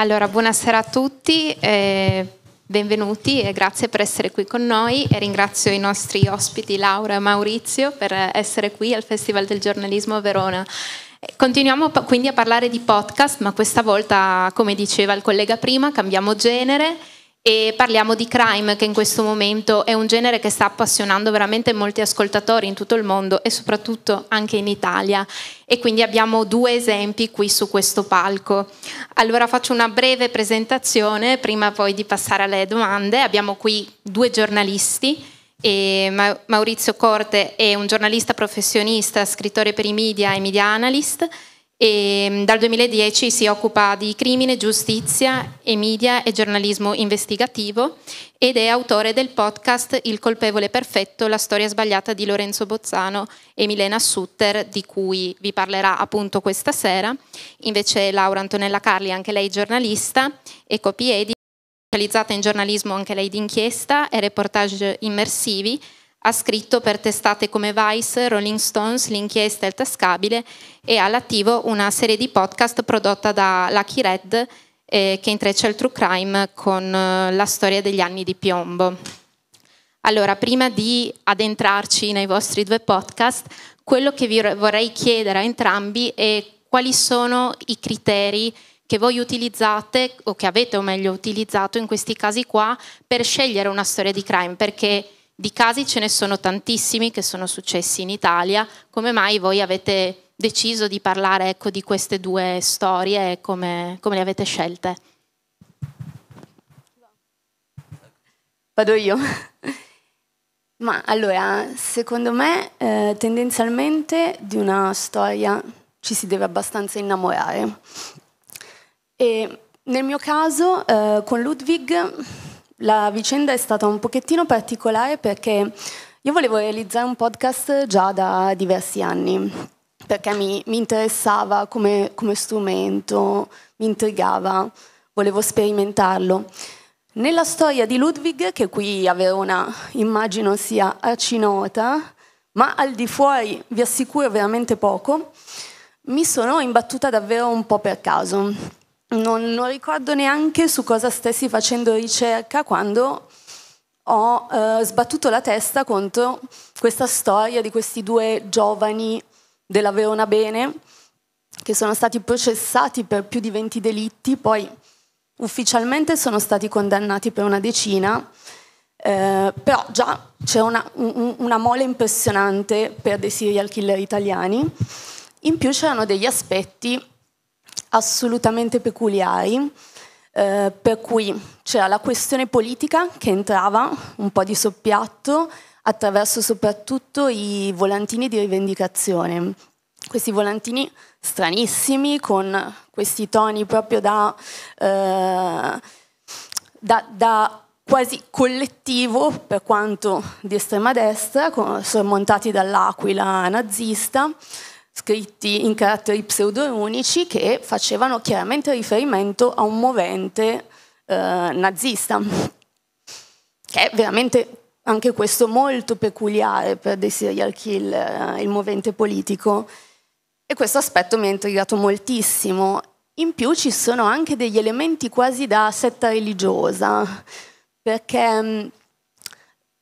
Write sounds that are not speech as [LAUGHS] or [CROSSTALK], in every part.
Allora, buonasera a tutti, eh, benvenuti e grazie per essere qui con noi e ringrazio i nostri ospiti Laura e Maurizio per essere qui al Festival del Giornalismo a Verona. Continuiamo quindi a parlare di podcast, ma questa volta, come diceva il collega prima, cambiamo genere e parliamo di crime che in questo momento è un genere che sta appassionando veramente molti ascoltatori in tutto il mondo e soprattutto anche in Italia e quindi abbiamo due esempi qui su questo palco. Allora faccio una breve presentazione prima poi di passare alle domande. Abbiamo qui due giornalisti Maurizio Corte è un giornalista professionista, scrittore per i media e media analyst e ehm, dal 2010 si occupa di crimine, giustizia e media e giornalismo investigativo ed è autore del podcast Il colpevole perfetto, la storia sbagliata di Lorenzo Bozzano e Milena Sutter, di cui vi parlerà appunto questa sera. Invece Laura Antonella Carli, anche lei giornalista e copiedi, specializzata in giornalismo anche lei d'inchiesta e reportage immersivi, ha scritto per testate come Vice, Rolling Stones, L'Inchiesta e Il Tascabile e ha all'attivo una serie di podcast prodotta da Lucky Red eh, che intreccia il true crime con eh, la storia degli anni di piombo. Allora, prima di addentrarci nei vostri due podcast, quello che vi vorrei chiedere a entrambi è quali sono i criteri che voi utilizzate o che avete o meglio utilizzato in questi casi qua per scegliere una storia di crime, perché di casi ce ne sono tantissimi che sono successi in Italia, come mai voi avete deciso di parlare ecco, di queste due storie e come, come le avete scelte? Vado io. Ma allora, secondo me, eh, tendenzialmente di una storia ci si deve abbastanza innamorare. E nel mio caso, eh, con Ludwig, la vicenda è stata un pochettino particolare perché io volevo realizzare un podcast già da diversi anni, perché mi, mi interessava come, come strumento, mi intrigava, volevo sperimentarlo. Nella storia di Ludwig, che qui a Verona immagino sia arcinota, ma al di fuori vi assicuro veramente poco, mi sono imbattuta davvero un po' per caso non, non ricordo neanche su cosa stessi facendo ricerca quando ho eh, sbattuto la testa contro questa storia di questi due giovani della Verona Bene che sono stati processati per più di 20 delitti, poi ufficialmente sono stati condannati per una decina, eh, però già c'è una, un, una mole impressionante per dei serial killer italiani. In più c'erano degli aspetti assolutamente peculiari, eh, per cui c'era la questione politica che entrava un po' di soppiatto attraverso soprattutto i volantini di rivendicazione. Questi volantini stranissimi, con questi toni proprio da, eh, da, da quasi collettivo, per quanto di estrema destra, sormontati dall'aquila nazista, scritti in caratteri pseudonici che facevano chiaramente riferimento a un movente eh, nazista, che è veramente anche questo molto peculiare per dei serial killer, eh, il movente politico. E questo aspetto mi ha intrigato moltissimo. In più ci sono anche degli elementi quasi da setta religiosa, perché mm,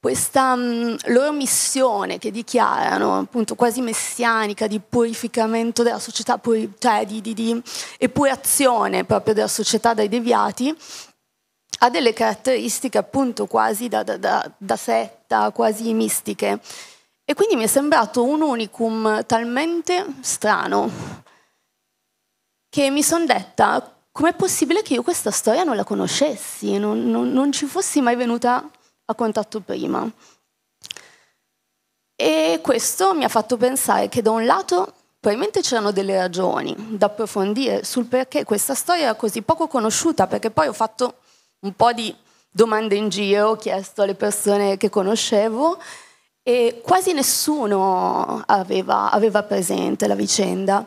questa mm, loro missione che dichiarano, appunto quasi messianica, di purificamento della società, cioè di, di, di epurazione proprio della società dai deviati, ha delle caratteristiche appunto quasi da, da, da, da setta, quasi mistiche. E quindi mi è sembrato un unicum talmente strano che mi sono detta com'è possibile che io questa storia non la conoscessi, non, non, non ci fossi mai venuta a contatto prima. E questo mi ha fatto pensare che da un lato probabilmente c'erano delle ragioni da approfondire sul perché questa storia era così poco conosciuta, perché poi ho fatto un po' di domande in giro, ho chiesto alle persone che conoscevo e quasi nessuno aveva, aveva presente la vicenda.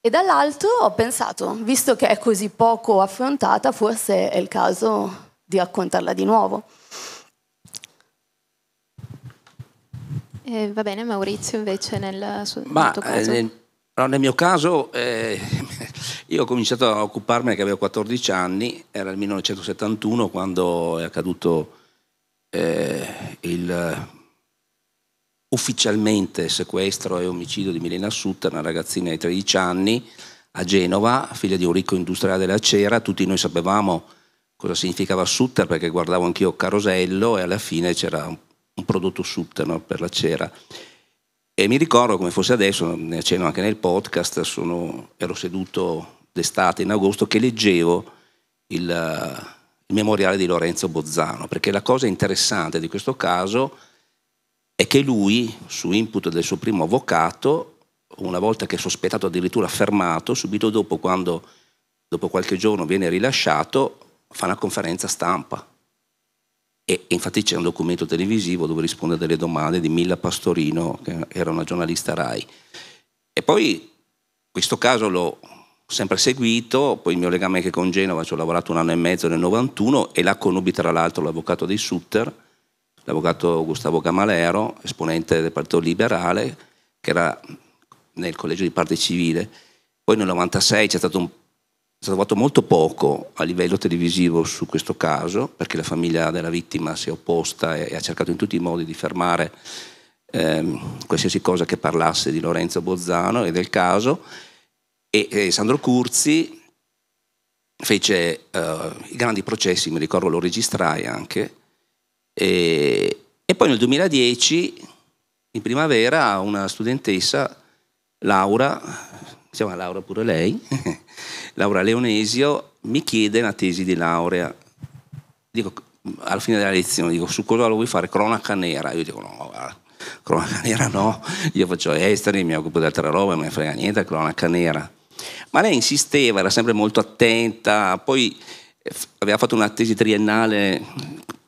E dall'altro ho pensato, visto che è così poco affrontata, forse è il caso di raccontarla di nuovo. Eh, va bene, Maurizio invece nel suo Ma, eh, caso. Nel, nel, mio caso eh, [LAUGHS] io ho cominciato a occuparmene che avevo 14 anni, era il 1971 quando è accaduto eh, il ufficialmente sequestro e omicidio di Milena Sutter, una ragazzina di 13 anni a Genova, figlia di un ricco industriale della cera, tutti noi sapevamo cosa significava Sutter perché guardavo anch'io Carosello e alla fine c'era un un prodotto subtano per la cera. E mi ricordo come fosse adesso, ne accenno anche nel podcast, sono, ero seduto d'estate in agosto che leggevo il, il memoriale di Lorenzo Bozzano, perché la cosa interessante di questo caso è che lui, su input del suo primo avvocato, una volta che è sospettato addirittura fermato, subito dopo quando dopo qualche giorno viene rilasciato, fa una conferenza stampa e infatti c'è un documento televisivo dove risponde a delle domande di Milla Pastorino, che era una giornalista RAI. E poi questo caso l'ho sempre seguito, poi il mio legame anche con Genova, ci ho lavorato un anno e mezzo nel 91 e là conobbi tra l'altro l'avvocato dei Sutter, l'avvocato Gustavo Gamalero, esponente del Partito Liberale, che era nel collegio di parte civile. Poi nel 96 c'è stato un è stato fatto molto poco a livello televisivo su questo caso, perché la famiglia della vittima si è opposta e, ha cercato in tutti i modi di fermare ehm, qualsiasi cosa che parlasse di Lorenzo Bozzano e del caso. E, e Sandro Curzi fece eh, i grandi processi, mi ricordo lo registrai anche, e, e poi nel 2010, in primavera, una studentessa, Laura, si chiama Laura pure lei, [LAUGHS] Laura Leonesio mi chiede una tesi di laurea. Dico, alla fine della lezione, dico, su cosa la vuoi fare? Cronaca nera. Io dico, no, guarda, cronaca nera no. Io faccio esteri, eh, mi occupo di altra roba, non mi frega niente, cronaca nera. Ma lei insisteva, era sempre molto attenta, poi eh, aveva fatto una tesi triennale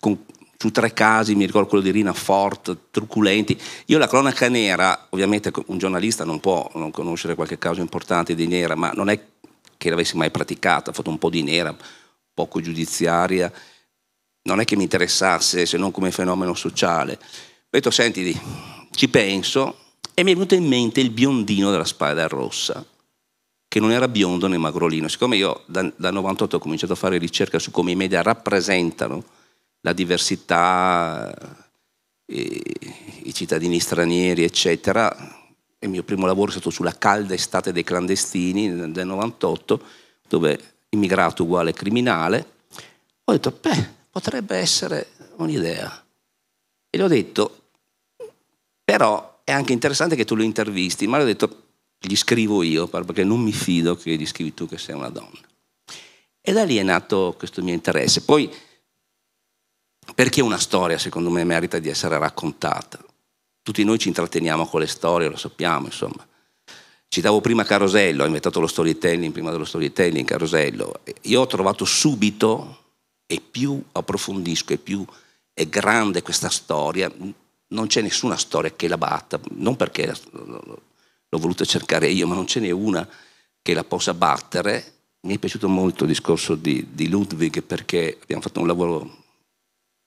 con, su tre casi, mi ricordo quello di Rina Fort, truculenti. Io la cronaca nera, ovviamente un giornalista non può non conoscere qualche caso importante di nera, ma non è che l'avessi mai praticata, ho fatto un po' di nera, poco giudiziaria, non è che mi interessasse se non come fenomeno sociale. Ho detto, senti, ci penso e mi è venuto in mente il biondino della spada rossa, che non era biondo né magrolino. Siccome io dal da 98 ho cominciato a fare ricerca su come i media rappresentano la diversità, eh, i cittadini stranieri, eccetera, il mio primo lavoro è stato sulla calda estate dei clandestini del 98, dove immigrato uguale criminale, ho detto, beh, potrebbe essere un'idea. E gli ho detto, però è anche interessante che tu lo intervisti, ma gli ho detto, gli scrivo io, perché non mi fido che gli scrivi tu che sei una donna. E da lì è nato questo mio interesse. Poi, perché una storia secondo me merita di essere raccontata? Tutti noi ci intratteniamo con le storie, lo sappiamo, insomma. Citavo prima Carosello, ha inventato lo storytelling, prima dello storytelling Carosello. Io ho trovato subito, e più approfondisco, e più è grande questa storia, non c'è nessuna storia che la batta, non perché l'ho voluta cercare io, ma non ce n'è una che la possa battere. Mi è piaciuto molto il discorso di, di Ludwig perché abbiamo fatto un lavoro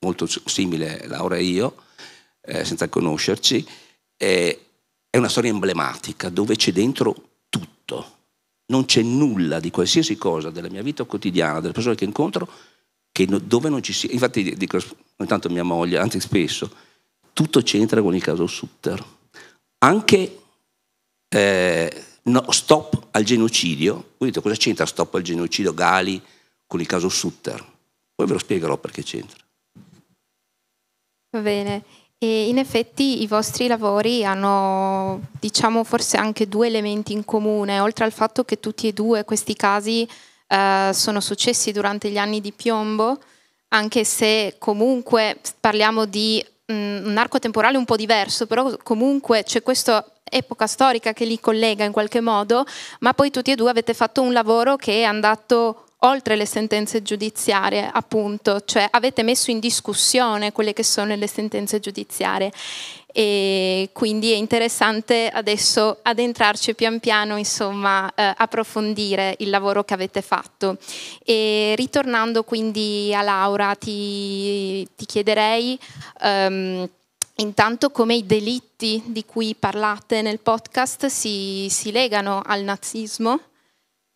molto simile Laura e io, eh, senza conoscerci, eh, è una storia emblematica dove c'è dentro tutto. Non c'è nulla di qualsiasi cosa della mia vita quotidiana, delle persone che incontro, che no, dove non ci sia. Infatti dico ogni tanto mia moglie, anzi spesso, tutto c'entra con il caso Sutter. Anche eh, no, stop al genocidio, voi dite cosa c'entra stop al genocidio Gali con il caso Sutter? Poi ve lo spiegherò perché c'entra. Va bene. E in effetti i vostri lavori hanno, diciamo, forse anche due elementi in comune, oltre al fatto che tutti e due questi casi eh, sono successi durante gli anni di piombo, anche se comunque parliamo di mh, mm, un arco temporale un po' diverso, però comunque c'è questa epoca storica che li collega in qualche modo, ma poi tutti e due avete fatto un lavoro che è andato oltre le sentenze giudiziarie, appunto, cioè avete messo in discussione quelle che sono le sentenze giudiziarie e quindi è interessante adesso addentrarci pian piano, insomma, eh, approfondire il lavoro che avete fatto. E ritornando quindi a Laura, ti, ti chiederei... Um, Intanto come i delitti di cui parlate nel podcast si, si legano al nazismo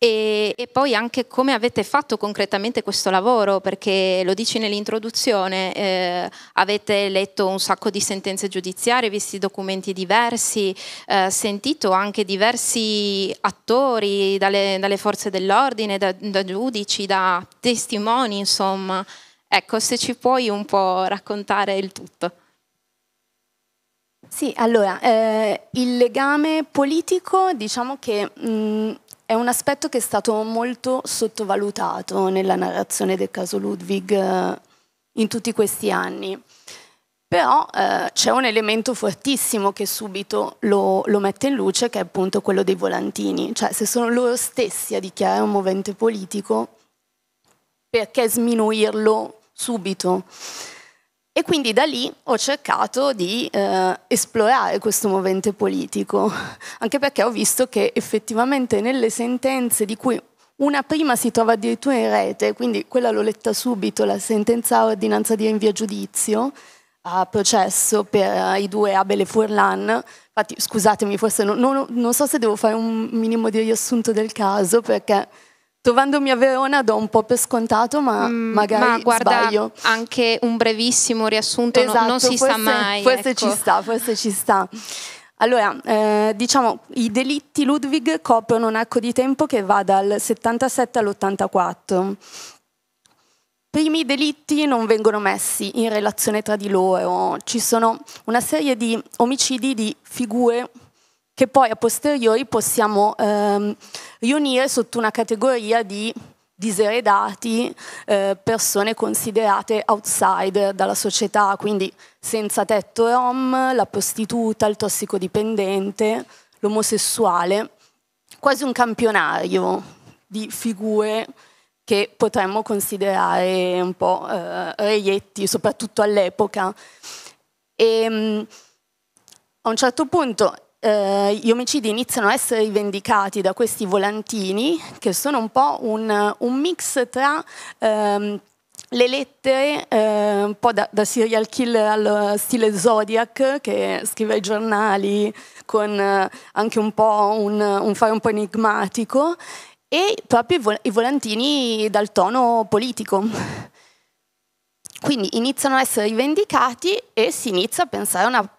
e, e, poi anche come avete fatto concretamente questo lavoro, perché lo dici nell'introduzione, eh, avete letto un sacco di sentenze giudiziarie, visti documenti diversi, eh, sentito anche diversi attori dalle, dalle forze dell'ordine, da, da, giudici, da testimoni, insomma. Ecco, se ci puoi un po' raccontare il tutto. Sì, allora, eh, il legame politico diciamo che... Mh, mm, è un aspetto che è stato molto sottovalutato nella narrazione del caso Ludwig eh, in tutti questi anni. Però eh, c'è un elemento fortissimo che subito lo, lo, mette in luce, che è appunto quello dei volantini. Cioè, se sono loro stessi a dichiarare un movente politico, perché sminuirlo subito? E quindi da lì ho cercato di eh, esplorare questo movente politico, [LAUGHS] anche perché ho visto che effettivamente nelle sentenze di cui una prima si trova addirittura in rete, quindi quella l'ho letta subito, la sentenza a ordinanza di rinvio a giudizio, a processo per eh, i due Abele Furlan. Infatti, scusatemi, forse non, non, non so se devo fare un minimo di riassunto del caso, perché Trovandomi a Verona do un po' per scontato, ma mm, magari ma guarda, sbaglio. anche un brevissimo riassunto esatto, non, non esatto, si forse, sa mai. Forse ecco. ci sta, forse ci sta. Allora, eh, diciamo, i delitti Ludwig coprono un arco di tempo che va dal 77 all'84. Primi delitti non vengono messi in relazione tra di loro, ci sono una serie di omicidi di figure che poi a posteriori possiamo ehm, riunire sotto una categoria di diseredati, eh, persone considerate outsider dalla società, quindi senza tetto rom, la prostituta, il tossicodipendente, l'omosessuale, quasi un campionario di figure che potremmo considerare un po' eh, reietti, soprattutto all'epoca. E, ehm, a un certo punto eh, gli omicidi iniziano a essere rivendicati da questi volantini che sono un po' un, un mix tra... Ehm, le lettere, eh, un po' da, da, serial killer al stile Zodiac, che scrive ai giornali con eh, anche un po' un, un, fare un po' enigmatico, e proprio i volantini dal tono politico. Quindi iniziano a essere rivendicati e si inizia a pensare a una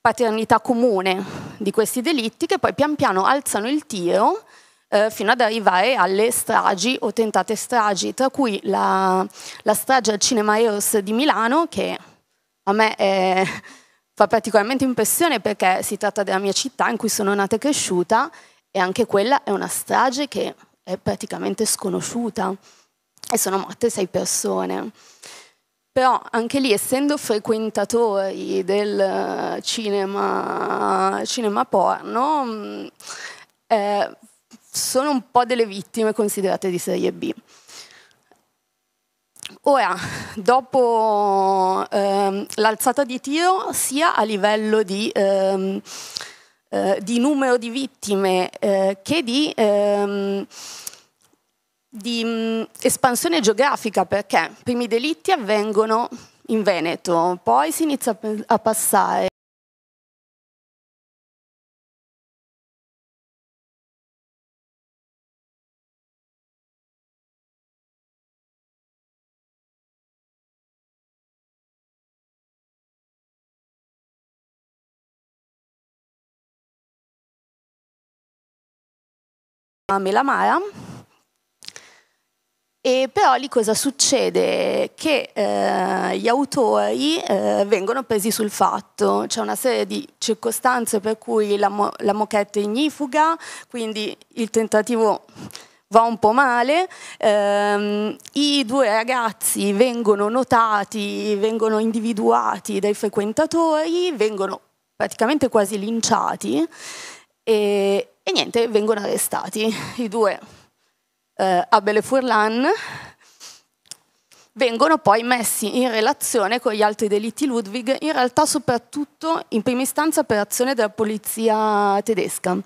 paternità comune, di questi delitti che poi pian piano alzano il tiro eh, fino ad arrivare alle stragi o tentate stragi, tra cui la, la strage al Cinema Eros di Milano che a me è, eh, [LAUGHS] fa particolarmente impressione perché si tratta della mia città in cui sono nata e cresciuta e anche quella è una strage che è praticamente sconosciuta e sono morte sei persone però anche lì essendo frequentatori del eh, cinema, cinema porno mm, eh, sono un po' delle vittime considerate di serie B. Ora, dopo ehm, l'alzata di tiro, sia a livello di, ehm, eh, di numero di vittime eh, che di... Ehm, di mh, mm, espansione geografica perché i primi delitti avvengono in Veneto, poi si inizia a passare a Melamara e però lì cosa succede? Che eh, gli autori eh, vengono presi sul fatto, c'è una serie di circostanze per cui la, mo- la moquette è ignifuga, quindi il tentativo va un po' male, ehm, i due ragazzi vengono notati, vengono individuati dai frequentatori, vengono praticamente quasi linciati e, e niente, vengono arrestati i due eh, Abele Furlan, vengono poi messi in relazione con gli altri delitti Ludwig, in realtà soprattutto in prima istanza per azione della polizia tedesca.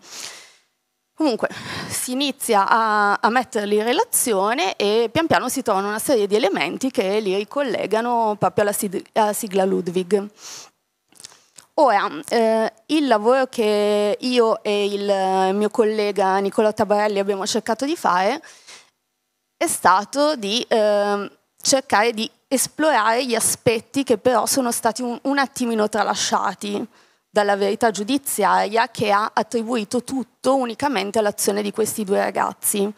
Comunque si inizia a, a, metterli in relazione e pian piano si trovano una serie di elementi che li ricollegano proprio alla, sigla Ludwig. Ora, eh, il lavoro che io e il eh, mio collega Nicola Tabarelli abbiamo cercato di fare è stato di eh, cercare di esplorare gli aspetti che però sono stati un, un attimino tralasciati dalla verità giudiziaria che ha attribuito tutto unicamente all'azione di questi due ragazzi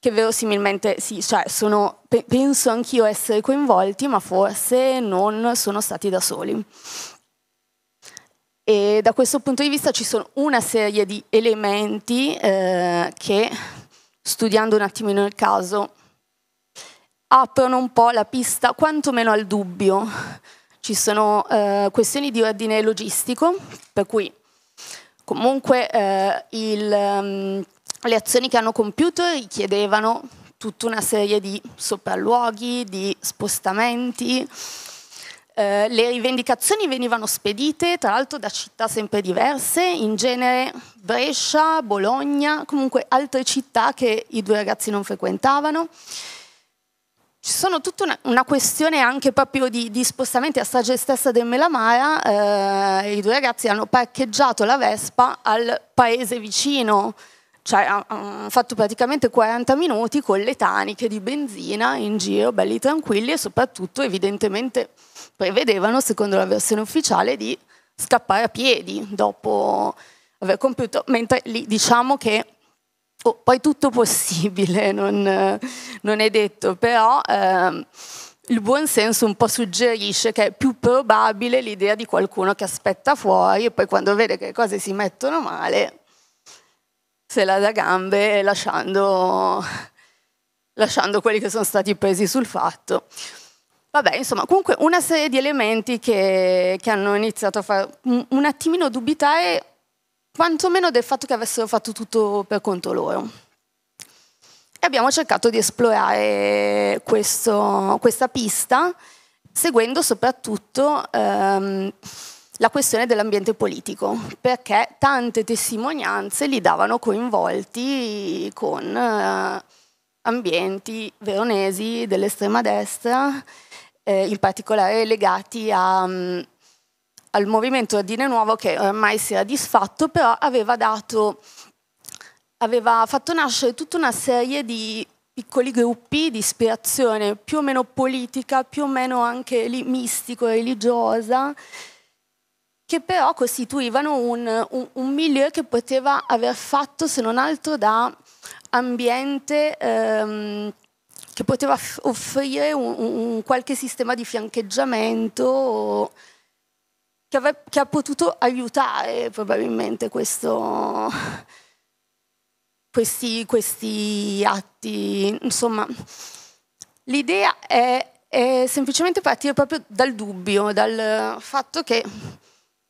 che verosimilmente sì, cioè sono, penso anch'io essere coinvolti, ma forse non sono stati da soli. E da questo punto di vista ci sono una serie di elementi eh, che, studiando un attimino il caso, aprono un po' la pista, quantomeno al dubbio. Ci sono eh, questioni di ordine logistico, per cui comunque eh, il, um, le azioni che hanno compiuto richiedevano tutta una serie di sopralluoghi, di spostamenti, eh, le rivendicazioni venivano spedite tra l'altro da città sempre diverse, in genere Brescia, Bologna, comunque altre città che i due ragazzi non frequentavano. Ci sono tutta una, una questione anche proprio di, di spostamenti a strage stessa del Melamara, eh, i due ragazzi hanno parcheggiato la Vespa al paese vicino, cioè hanno fatto praticamente 40 minuti con le taniche di benzina in giro, belli tranquilli e soprattutto evidentemente prevedevano, secondo la versione ufficiale, di scappare a piedi dopo aver compiuto, mentre lì diciamo che oh, poi tutto possibile, [LAUGHS] non, non è detto, però eh, il buon senso un po' suggerisce che è più probabile l'idea di qualcuno che aspetta fuori e poi quando vede che le cose si mettono male se la da gambe lasciando, [LAUGHS] lasciando quelli che sono stati presi sul fatto. Vabbè, insomma, comunque una serie di elementi che, che hanno iniziato a far un, attimino dubitare quantomeno del fatto che avessero fatto tutto per conto loro. E abbiamo cercato di esplorare questo, questa pista seguendo soprattutto ehm, la questione dell'ambiente politico, perché tante testimonianze li davano coinvolti con eh, ambienti veronesi dell'estrema destra, eh, in particolare legati a, um, al movimento Ordine Nuovo che ormai si era disfatto, però aveva, dato, aveva fatto nascere tutta una serie di piccoli gruppi di ispirazione più o meno politica, più o meno anche mistico-religiosa, che però costituivano un, un, un, milieu che poteva aver fatto, se non altro, da ambiente ehm, che poteva offrire un, un, qualche sistema di fiancheggiamento che, ave, che, ha potuto aiutare probabilmente questo, questi, questi, atti. Insomma, l'idea è, è, semplicemente partire proprio dal dubbio, dal fatto che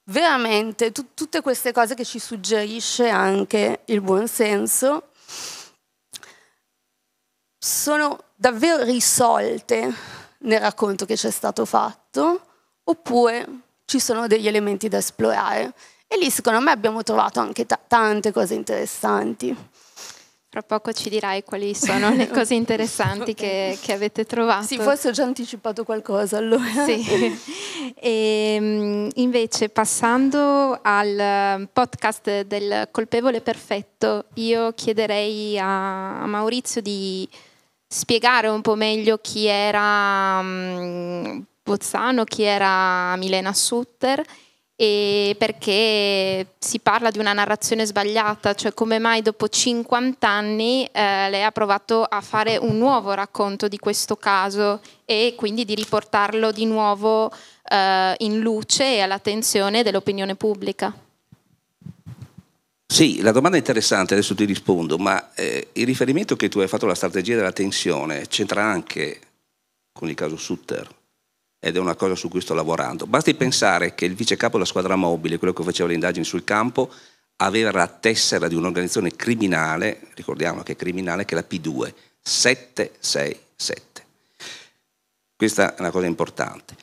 veramente tu, tutte queste cose che ci suggerisce anche il buonsenso sono davvero risolte nel racconto che ci è stato fatto, oppure ci sono degli elementi da esplorare. E lì secondo me abbiamo trovato anche t- tante cose interessanti. Tra poco ci dirai quali sono le cose [LAUGHS] interessanti che, che, avete trovato. Sì, forse ho già anticipato qualcosa allora. Sì. [LAUGHS] E, ehm, invece passando al ehm, podcast del colpevole perfetto, io chiederei a Maurizio di spiegare un po' meglio chi era mm, Bozzano, chi era Milena Sutter e perché si parla di una narrazione sbagliata, cioè come mai dopo 50 anni eh, lei ha provato a fare un nuovo racconto di questo caso e quindi di riportarlo di nuovo eh, in luce e all'attenzione dell'opinione pubblica. Sì, la domanda è interessante, adesso ti rispondo, ma eh, il riferimento che tu hai fatto alla strategia della tensione c'entra anche con il caso Sutter ed è una cosa su cui sto lavorando. Basti pensare che il vice capo della squadra mobile, quello che faceva le indagini sul campo, aveva la tessera di un'organizzazione criminale, ricordiamo che è criminale, che è la P2, 767. Questa è una cosa importante.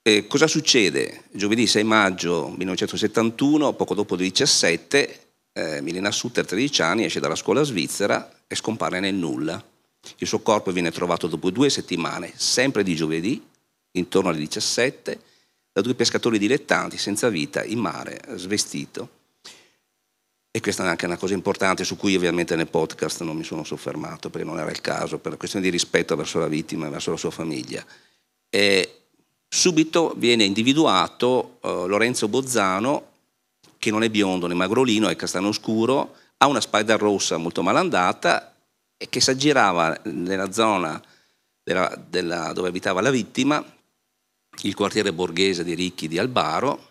E cosa succede? Giovedì 6 maggio 1971, poco dopo le 17, eh, Milena Sutter, 13 anni, esce dalla scuola svizzera e scompare nel nulla. Il suo corpo viene trovato dopo due settimane, sempre di giovedì, intorno alle 17, da due pescatori dilettanti senza vita in mare, svestito. E questa è anche una cosa importante su cui ovviamente nel podcast non mi sono soffermato perché non era il caso, per la questione di rispetto verso la vittima e verso la sua famiglia. E subito viene individuato eh, Lorenzo Bozzano che non è biondo né magrolino, è castano scuro, ha una spider rossa molto malandata e che si aggirava nella zona della, della, dove abitava la vittima, il quartiere borghese di Ricchi di Albaro,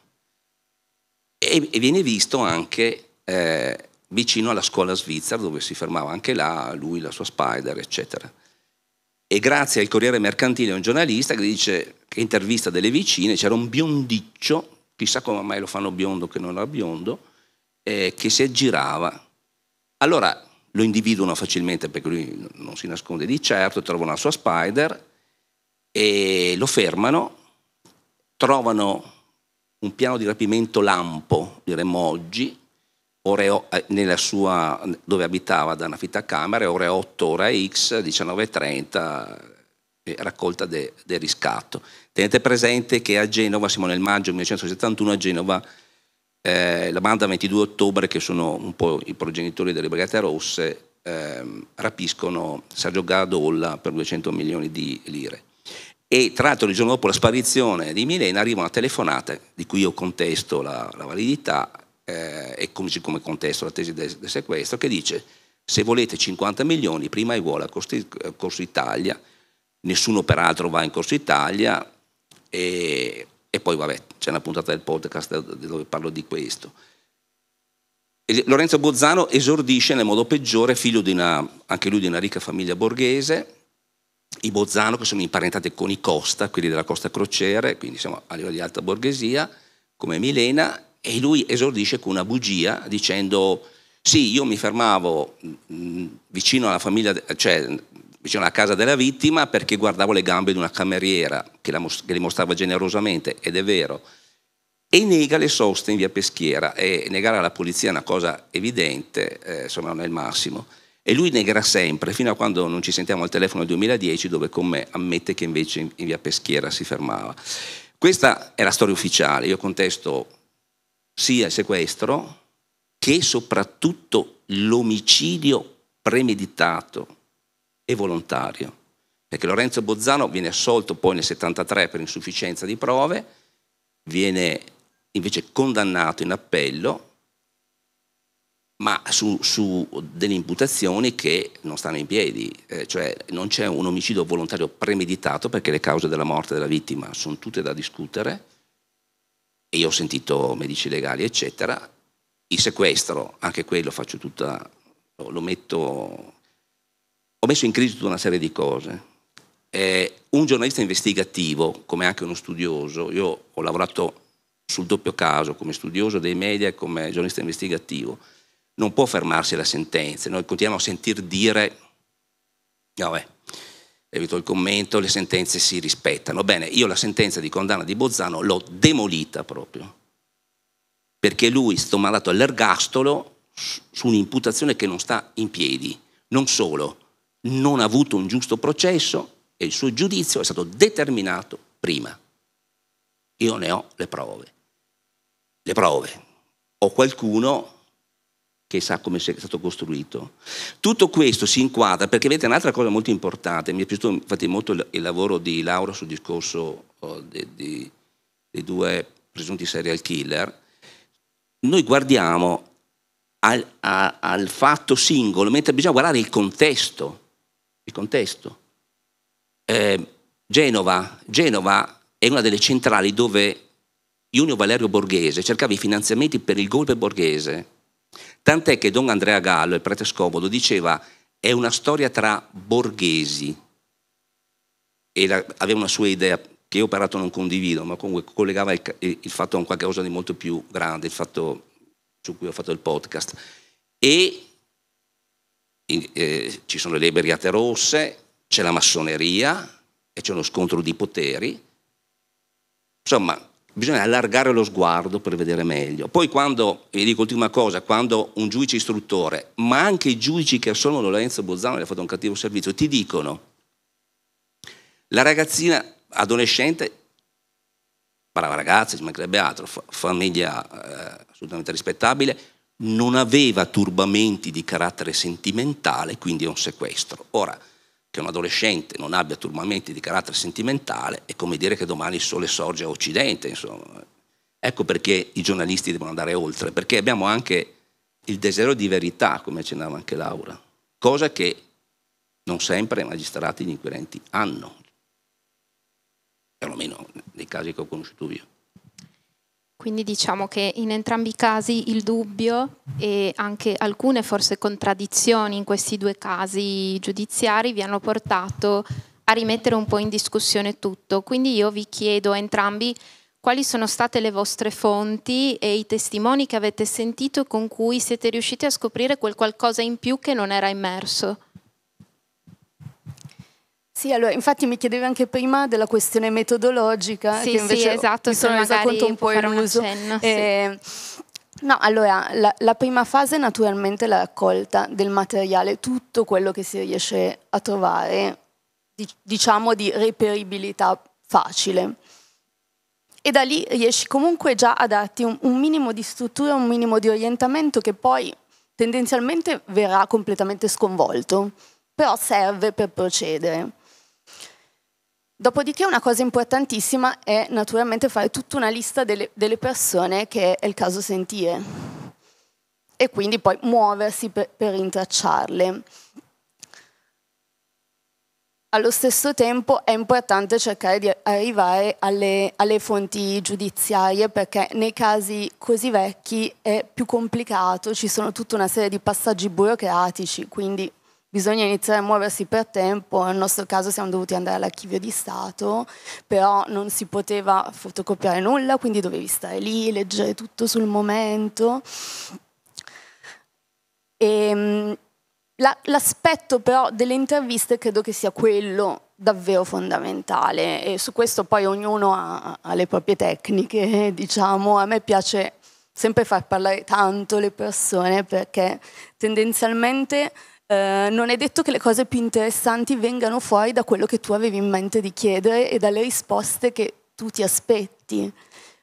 e, e viene visto anche eh, vicino alla scuola svizzera dove si fermava anche là lui, la sua Spider, eccetera. E grazie al Corriere Mercantile, un giornalista che dice che intervista delle vicine, c'era un biondiccio chissà come mai lo fanno biondo che non era biondo, eh, che si aggirava. Allora lo individuano facilmente perché lui non si nasconde di certo, trovano la sua spider e lo fermano, trovano un piano di rapimento lampo, diremmo oggi, ore, eh, nella sua, dove abitava da una fitta camera, ore 8, ore X, 19.30, eh, raccolta del de riscatto. Tenete presente che a Genova, siamo nel maggio 1971, a Genova eh, la banda 22 ottobre, che sono un po' i progenitori delle Brigate Rosse, eh, rapiscono Sergio Gardolla per 200 milioni di lire. E tra l'altro il giorno dopo la sparizione di Milena arriva una telefonata di cui io contesto la, la validità eh, e come, come, contesto la tesi del, del sequestro, che dice se volete 50 milioni prima i vuole a eh, Corso Italia, nessuno peraltro va in Corso Italia, e, e poi vabbè, c'è una puntata del podcast dove parlo di questo. E Lorenzo Bozzano esordisce nel modo peggiore, figlio una, anche lui di una ricca famiglia borghese, i Bozzano che sono imparentati con i Costa, quelli della Costa Crociere, quindi siamo a livello di alta borghesia, come Milena, e lui esordisce con una bugia dicendo sì, io mi fermavo mh, mm, mm, vicino alla famiglia, cioè vicino alla casa della vittima perché guardavo le gambe di una cameriera che, most- che le mostrava generosamente, ed è vero, e nega le soste in via Peschiera e negare alla polizia è una cosa evidente, eh, insomma non è il massimo. E lui negherà sempre, fino a quando non ci sentiamo al telefono nel 2010, dove con me ammette che invece in via Peschiera si fermava. Questa è la storia ufficiale, io contesto sia il sequestro che soprattutto l'omicidio premeditato e volontario, perché Lorenzo Bozzano viene assolto poi nel 73 per insufficienza di prove, viene invece condannato in appello, ma su, su delle imputazioni che non stanno in piedi, eh, cioè non c'è un omicidio volontario premeditato perché le cause della morte della vittima sono tutte da discutere, e io ho sentito medici legali, eccetera. Il sequestro, anche quello faccio tutta, lo metto ho messo in crisi tutta una serie di cose. Eh, un giornalista investigativo, come anche uno studioso, io ho lavorato sul doppio caso come studioso dei media e come giornalista investigativo, non può fermarsi alla sentenza. Noi continuiamo a sentir dire, vabbè, evito il commento, le sentenze si rispettano. Bene, io la sentenza di condanna di Bozzano l'ho demolita proprio, perché lui è stato mandato all'ergastolo su un'imputazione che non sta in piedi. Non solo, non ha avuto un giusto processo e il suo giudizio è stato determinato prima. Io ne ho le prove. Le prove. Ho qualcuno che sa come è stato costruito. Tutto questo si inquadra, perché vedete un'altra cosa molto importante, mi è piaciuto infatti molto il lavoro di Laura sul discorso oh, dei, dei, dei due presunti serial killer, noi guardiamo al, a, al, fatto singolo, mentre bisogna guardare il contesto il contesto. Eh, Genova, Genova è una delle centrali dove Junio Valerio Borghese cercava i finanziamenti per il golpe borghese. Tant'è che Don Andrea Gallo, il prete scomodo, diceva è una storia tra borghesi. E la, aveva una sua idea che io peraltro non condivido, ma comunque collegava il, il fatto a un qualcosa di molto più grande, il fatto su cui ho fatto il podcast. E eh, ci sono le brigate rosse, c'è la massoneria e c'è uno scontro di poteri. Insomma, bisogna allargare lo sguardo per vedere meglio. Poi quando, vi dico l'ultima cosa, quando un giudice istruttore, ma anche i giudici che assolvono Lorenzo Bozzano gli ha fatto un cattivo servizio, ti dicono, la ragazzina adolescente, brava ragazza, ci mancherebbe altro, famiglia eh, assolutamente rispettabile, non aveva turbamenti di carattere sentimentale, quindi è un sequestro. Ora, che un adolescente non abbia turbamenti di carattere sentimentale è come dire che domani il sole sorge a Occidente, insomma. Ecco perché i giornalisti devono andare oltre, perché abbiamo anche il desiderio di verità, come accennava anche Laura, cosa che non sempre i magistrati e gli inquirenti hanno, perlomeno nei casi che ho conosciuto io. Quindi diciamo che in entrambi i casi il dubbio e anche alcune forse contraddizioni in questi due casi giudiziari vi hanno portato a rimettere un po' in discussione tutto. Quindi io vi chiedo a entrambi quali sono state le vostre fonti e i testimoni che avete sentito con cui siete riusciti a scoprire quel qualcosa in più che non era immerso. Sì, allora, infatti mi chiedevi anche prima della questione metodologica, sì, che invece sì, esatto, mi sono resa conto un po' illuso. Eh, No, allora, la, la, prima fase è naturalmente la raccolta del materiale, tutto quello che si riesce a trovare, diciamo di reperibilità facile. E da lì riesci comunque già a darti un, un minimo di struttura, un minimo di orientamento che poi tendenzialmente verrà completamente sconvolto, però serve per procedere. Dopodiché una cosa importantissima è naturalmente fare tutta una lista delle, delle persone che è il caso sentire e quindi poi muoversi per, per rintracciarle. Allo stesso tempo è importante cercare di arrivare alle, alle fonti giudiziarie perché nei casi così vecchi è più complicato, ci sono tutta una serie di passaggi burocratici, quindi bisogna iniziare a muoversi per tempo, nel nostro caso siamo dovuti andare all'archivio di Stato, però non si poteva fotocopiare nulla, quindi dovevi stare lì, leggere tutto sul momento. Ehm, l'aspetto però delle interviste credo che sia quello davvero fondamentale e su questo poi ognuno ha, ha le proprie tecniche, [LAUGHS] diciamo, a me piace sempre far parlare tanto le persone perché tendenzialmente eh, non è detto che le cose più interessanti vengano fuori da quello che tu avevi in mente di chiedere e dalle risposte che tu ti aspetti.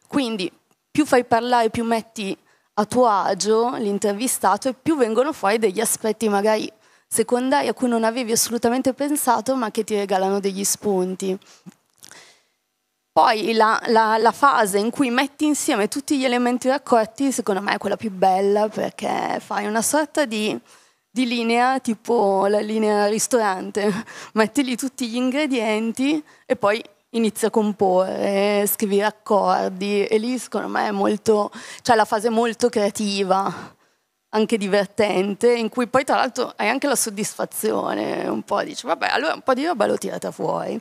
Quindi più fai parlare, più metti a tuo agio l'intervistato e più vengono fuori degli aspetti magari secondari a cui non avevi assolutamente pensato ma che ti regalano degli spunti. Poi la, la, la, fase in cui metti insieme tutti gli elementi raccolti secondo me è quella più bella perché fai una sorta di di linea, tipo la linea ristorante. Metti lì tutti gli ingredienti e poi inizia a comporre, scrivi accordi e lì secondo me è molto, cioè la fase molto creativa, anche divertente, in cui poi tra l'altro hai anche la soddisfazione, un po' dici vabbè allora un po' di roba l'ho tirata fuori.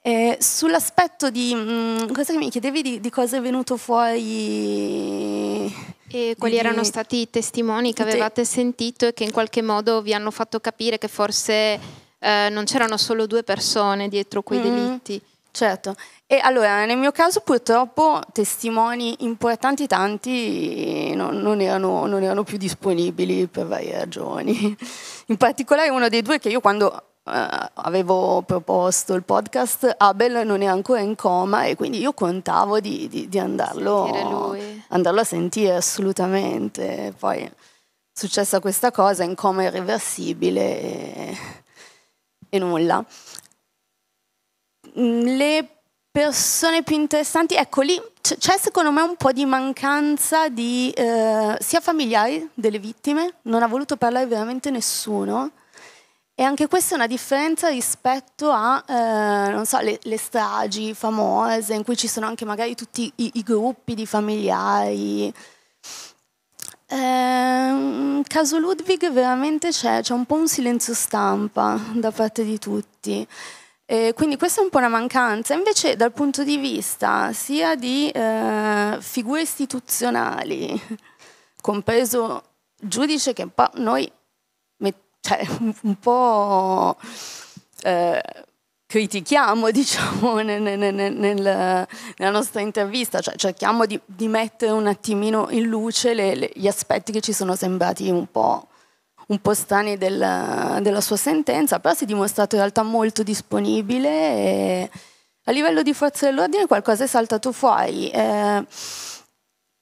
Eh, sull'aspetto di, mh, mm, cosa mi chiedevi di, di cosa è venuto fuori e quali di... erano stati i testimoni che avevate sentito e che in qualche modo vi hanno fatto capire che forse eh, non c'erano solo due persone dietro quei mm-hmm. delitti? Certo, e allora nel mio caso purtroppo testimoni importanti tanti non, non, erano, non erano più disponibili per varie ragioni. In particolare uno dei due che io quando Uh, avevo proposto il podcast, Abel non è ancora in coma e quindi io contavo di, di, di andarlo, andarlo, a sentire assolutamente. Poi è successa questa cosa, in coma irreversibile e, e nulla. Mm, le persone più interessanti, ecco lì c'è secondo me un po' di mancanza di eh, sia familiari delle vittime, non ha voluto parlare veramente nessuno e anche questa è una differenza rispetto a, eh, non so, le, le, stragi famose, in cui ci sono anche magari tutti i, i gruppi di familiari. Eh, caso Ludwig veramente c'è, c'è un po' un silenzio stampa da parte di tutti. Eh, quindi questa è un po' una mancanza. Invece dal punto di vista sia di eh, figure istituzionali, compreso giudice che poi noi cioè, un po' eh, critichiamo [LAUGHS] diciamo, nel, nel, nel, nella nostra intervista, cioè, cerchiamo di, di, mettere un attimino in luce le, le, gli aspetti che ci sono sembrati un po', un po strani del, della sua sentenza, però si è dimostrato in realtà molto disponibile e a livello di forze dell'ordine qualcosa è saltato fuori. Eh,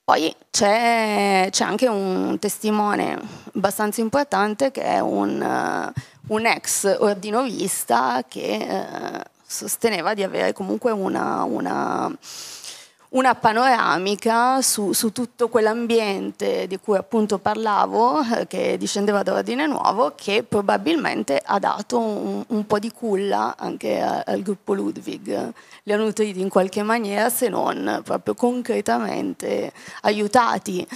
poi c'è, anche un testimone abbastanza importante che è un, eh, un ex ordinovista che eh, sosteneva di avere comunque una, una una panoramica su, su tutto quell'ambiente di cui appunto parlavo, eh, che discendeva dall'ordine nuovo, che probabilmente ha dato un, un po' di culla anche al gruppo Ludwig. Li ha nutriti in qualche maniera, se non proprio concretamente aiutati.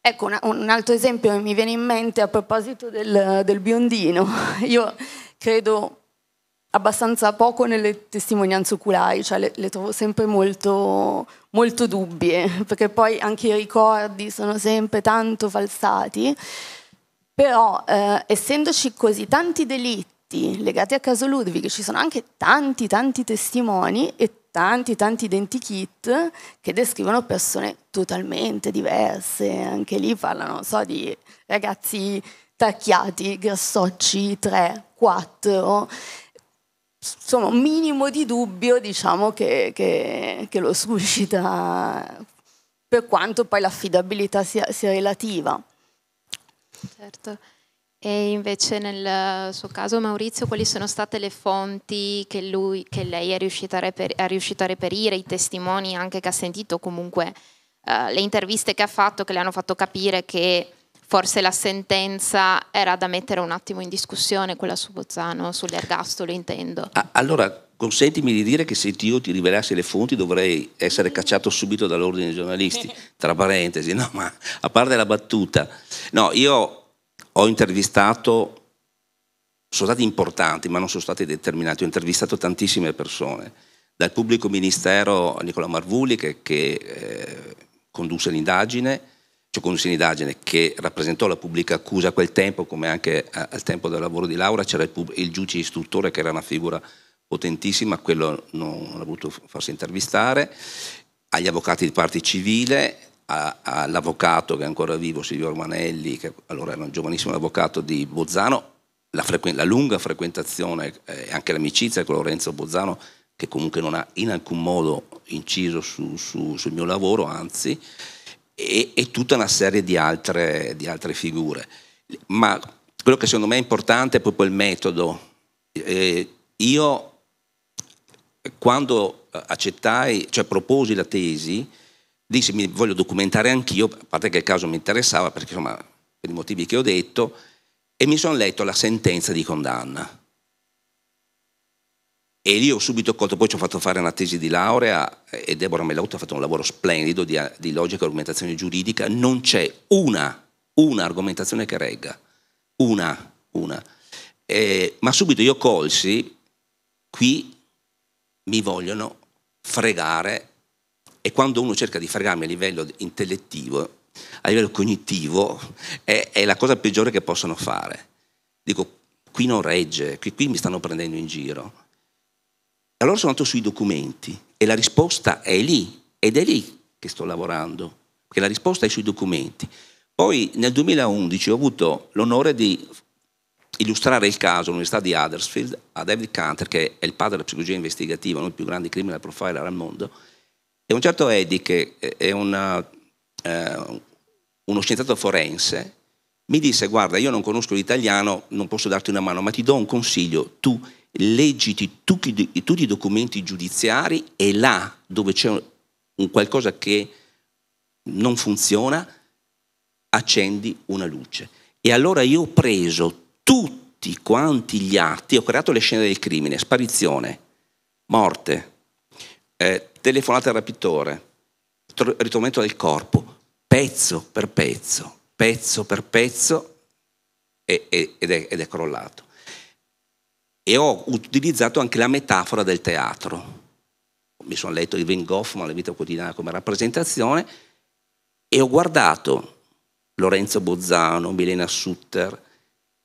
Ecco, un, un altro esempio che mi viene in mente a proposito del, del biondino. [LAUGHS] Io credo abbastanza poco nelle testimonianze oculari, cioè le, le trovo sempre molto, molto, dubbie, [LAUGHS] perché poi anche i ricordi sono sempre tanto falsati, però eh, essendoci così tanti delitti legati a caso Ludwig, ci sono anche tanti tanti testimoni e tanti tanti identikit che descrivono persone totalmente diverse, anche lì parlano, so, di ragazzi tacchiati, grassocci, 3, 4 insomma, un minimo di dubbio diciamo, che, che, che, lo suscita, per quanto poi l'affidabilità sia, sia relativa. Certo. E invece nel suo caso Maurizio, quali sono state le fonti che, lui, che lei è riuscita, a reperire, i testimoni anche che ha sentito comunque, eh, le interviste che ha fatto che le hanno fatto capire che forse la sentenza era da mettere un attimo in discussione, quella su Bozzano, sull'ergastolo intendo. allora, consentimi di dire che se io ti rivelassi le fonti dovrei essere mhm. cacciato subito dall'ordine dei giornalisti, [LAUGHS] tra parentesi, no, ma a parte la battuta. No, io ho intervistato, sono stati importanti, ma non sono stati determinati, ho intervistato tantissime persone, dal pubblico ministero Nicola Marvulli che, che eh, condusse l'indagine, ci condusse un'indagine che rappresentò la pubblica accusa a quel tempo, come anche al tempo del lavoro di Laura, c'era il, pub- il giudice istruttore che era una figura potentissima, quello non ha voluto farsi intervistare, agli avvocati di parte civile, a, all'avvocato che è ancora vivo, Silvio Romanelli, che allora era un giovanissimo avvocato di Bozzano, la, frequen- la lunga frequentazione eh, e eh, anche l'amicizia con Lorenzo Bozzano, che comunque non ha in alcun modo inciso su, su, sul mio lavoro, anzi, e, e tutta una serie di altre, di altre, figure. Ma quello che secondo me è importante è proprio il metodo. Eh, io quando accettai, cioè proposi la tesi, dissi mi voglio documentare anch'io, a parte che il caso mi interessava perché insomma per i motivi che ho detto, e mi sono letto la sentenza di condanna e lì ho subito colto, poi ci ho fatto fare una tesi di laurea e Deborah Mellotto ha fatto un lavoro splendido di, di logica e argomentazione giuridica, non c'è una, una argomentazione che regga, una, una. Eh, ma subito io colsi, qui mi vogliono fregare e quando uno cerca di fregarmi a livello intellettivo, a livello cognitivo, è, è la cosa peggiore che possono fare. Dico, qui non regge, qui, qui mi stanno prendendo in giro allora sono andato sui documenti e la risposta è lì, ed è lì che sto lavorando, perché la risposta è sui documenti. Poi nel 2011 ho avuto l'onore di illustrare il caso all'Università di Huddersfield a David Cantor, che è il padre della psicologia investigativa, uno dei più grandi criminal profiler al mondo, e un certo Eddie, che è una, eh, uno scienziato forense, mi disse, guarda, io non conosco l'italiano, non posso darti una mano, ma ti do un consiglio, tu leggiti tutti, tutti, i documenti giudiziari e là dove c'è un qualcosa che non funziona, accendi una luce. E allora io ho preso tutti quanti gli atti, ho creato le scene del crimine, sparizione, morte, eh, telefonata al rapitore, ritrovamento del corpo, pezzo per pezzo, pezzo per pezzo, ed è, ed è crollato e ho utilizzato anche la metafora del teatro. Mi sono letto il Wim Goffman, la vita quotidiana come rappresentazione, e ho guardato Lorenzo Bozzano, Milena Sutter,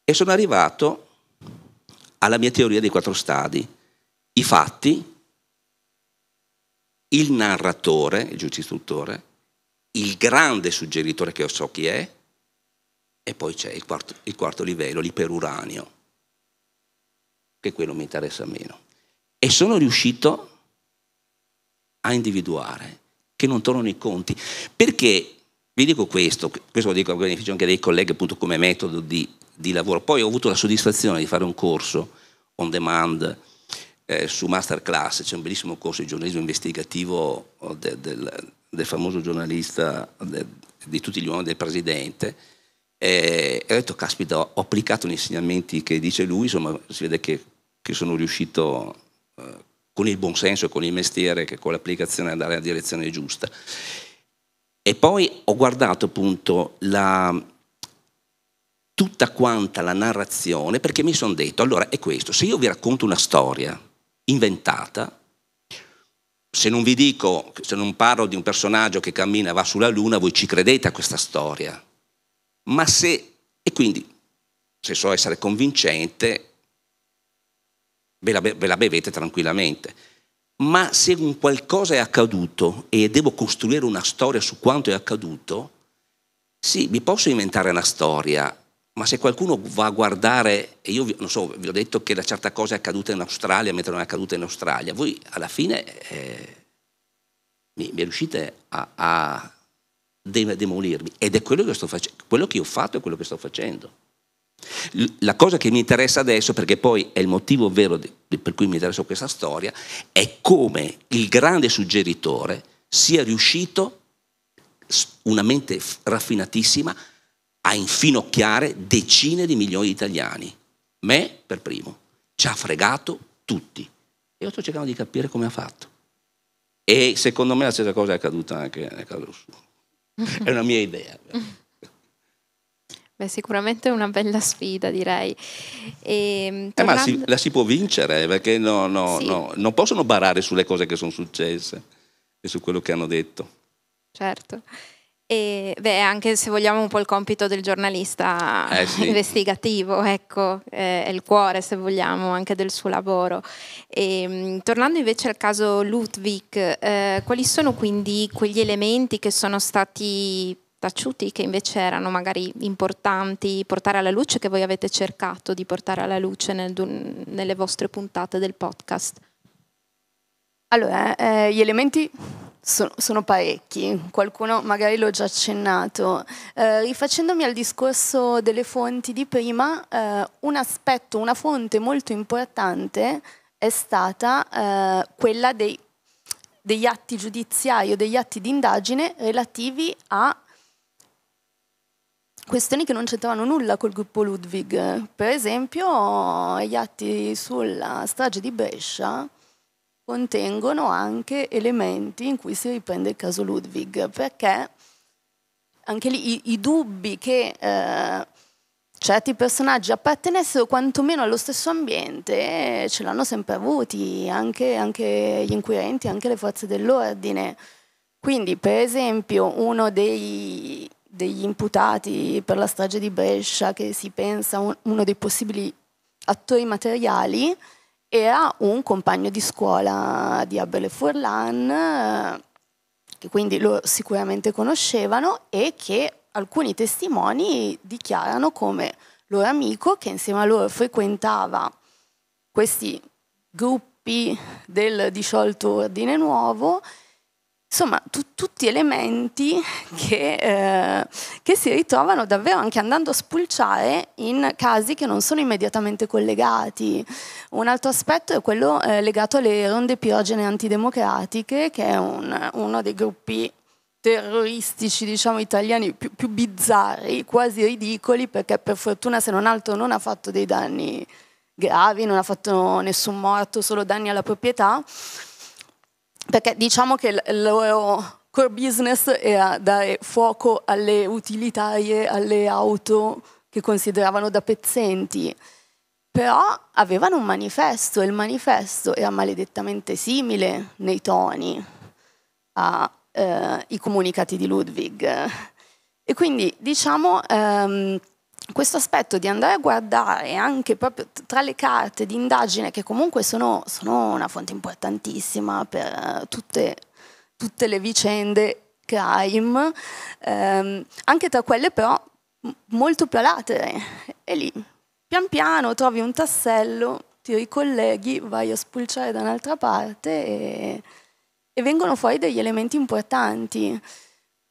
e sono arrivato alla mia teoria dei quattro stadi. I fatti, il narratore, il giudice istruttore, il grande suggeritore che io so chi è, e poi c'è il quarto, il quarto livello, l'iperuranio che quello mi interessa meno. E sono riuscito a individuare che non tornano i conti. Perché vi dico questo, questo lo dico a beneficio anche dei colleghi appunto come metodo di, di lavoro. Poi ho avuto la soddisfazione di fare un corso on demand eh, su Masterclass, c'è un bellissimo corso di giornalismo investigativo eh, del, del, del famoso giornalista de, di tutti gli uomini del presidente, e, ho detto, caspita, ho applicato gli insegnamenti che dice lui, insomma si vede che, che sono riuscito eh, con il buonsenso e con il mestiere, che con l'applicazione andare nella direzione giusta. E poi ho guardato appunto la, tutta quanta la narrazione perché mi sono detto, allora è questo, se io vi racconto una storia inventata, se non vi dico, se non parlo di un personaggio che cammina e va sulla luna, voi ci credete a questa storia ma se, e quindi se so essere convincente, ve la, ve la bevete tranquillamente. Ma se un qualcosa è accaduto e devo costruire una storia su quanto è accaduto, sì, vi posso inventare una storia, ma se qualcuno va a guardare, e io vi, non so, vi ho detto che una certa cosa è accaduta in Australia mentre non è accaduta in Australia, voi alla fine eh, mi, mi, riuscite a, a deve demolirmi. Ed è quello che, sto fac- quello che ho fatto e quello che sto facendo. La cosa che mi interessa adesso, perché poi è il motivo vero di, per cui mi interessa questa storia, è come il grande suggeritore sia riuscito, una mente raffinatissima, a infinocchiare decine di milioni di italiani, me per primo. Ci ha fregato tutti. io sto cercando di capire come ha fatto. E secondo me la stessa cosa è accaduta anche nel caso suo. [LAUGHS] è una mia idea. Beh, sicuramente è una bella sfida, direi. E, ehm, tornando... eh, ma si, la si può vincere, eh, perché no, no, sì. no, non possono barare sulle cose che sono successe e su quello che hanno detto. Certo. E beh, anche se vogliamo un po' il compito del giornalista eh sì. [LAUGHS] investigativo, ecco, è il cuore se vogliamo anche del suo lavoro. E, ehm, tornando invece al caso Ludwig, eh, quali sono quindi quegli elementi che sono stati taciuti, che invece erano magari importanti portare alla luce, che voi avete cercato di portare alla luce nel, nelle vostre puntate del podcast? Allora, eh, gli elementi so, sono parecchi, qualcuno magari l'ho già accennato. Eh, rifacendomi al discorso delle fonti di prima, eh, un aspetto, una fonte molto importante è stata eh, quella dei, degli atti giudiziari o degli atti di indagine relativi a questioni che non c'entravano nulla col gruppo Ludwig. Per esempio, gli atti sulla strage di Brescia contengono anche elementi in cui si riprende il caso Ludwig, perché anche lì i, i dubbi che eh, certi personaggi appartenessero quantomeno allo stesso ambiente eh, ce l'hanno sempre avuti, anche, anche gli inquirenti, anche le forze dell'ordine. Quindi, per esempio, uno dei, degli imputati per la strage di Brescia, che si pensa un, uno dei possibili attori materiali, era un compagno di scuola di Abele Furlan, eh, che quindi lo sicuramente conoscevano e che alcuni testimoni dichiarano come loro amico che insieme a loro frequentava questi gruppi del disciolto ordine nuovo Insomma, tu, tutti elementi che, eh, che, si ritrovano davvero anche andando a spulciare in casi che non sono immediatamente collegati. Un altro aspetto è quello eh, legato alle ronde piogene antidemocratiche, che è un, uno dei gruppi terroristici diciamo italiani più, più, bizzarri, quasi ridicoli, perché per fortuna se non altro non ha fatto dei danni gravi, non ha fatto nessun morto, solo danni alla proprietà, perché diciamo che il loro core business era dare fuoco alle utilitarie, alle auto che consideravano da pezzenti, però avevano un manifesto e il manifesto era maledettamente simile nei toni ai eh, comunicati di Ludwig. E quindi diciamo... Ehm, questo aspetto di andare a guardare anche proprio tra le carte di indagine, che comunque sono, sono una fonte importantissima per eh, tutte, tutte le vicende crime, ehm, anche tra quelle però molto più alatere. E lì, pian piano, trovi un tassello, ti ricolleghi, vai a spulciare da un'altra parte e, e vengono fuori degli elementi importanti.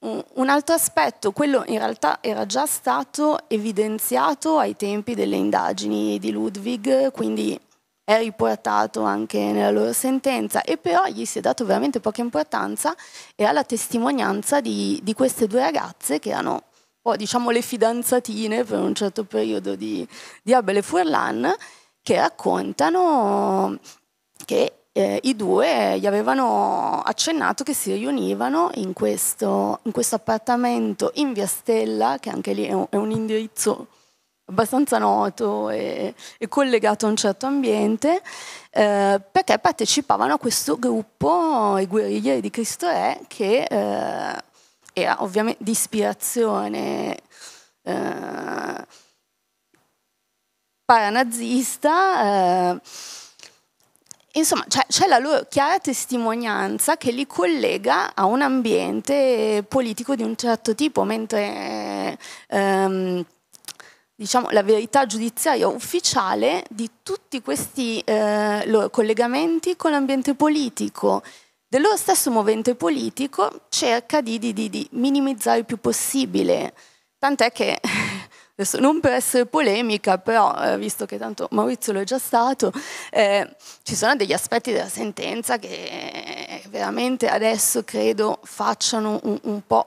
Un altro aspetto, quello in realtà era già stato evidenziato ai tempi delle indagini di Ludwig, quindi è riportato anche nella loro sentenza e però gli si è dato veramente poca importanza e alla testimonianza di, di queste due ragazze che erano diciamo le fidanzatine per un certo periodo di, di e Furlan che raccontano che eh, i due gli avevano accennato che si riunivano in questo, in questo appartamento in Via Stella, che anche lì è un, è un indirizzo abbastanza noto e, e, collegato a un certo ambiente, eh, perché partecipavano a questo gruppo, i guerriglieri di Cristo Re, che eh, era ovviamente di ispirazione eh, paranazista eh, Insomma, c'è, c'è la loro chiara testimonianza che li collega a un ambiente politico di un certo tipo, mentre ehm, diciamo, la verità giudiziaria ufficiale di tutti questi eh, loro collegamenti con l'ambiente politico, del loro stesso movente politico, cerca di, di, di, di minimizzare il più possibile. Tant'è che adesso non per essere polemica, però eh, visto che tanto Maurizio lo è già stato, eh, ci sono degli aspetti della sentenza che veramente adesso credo facciano un, un po'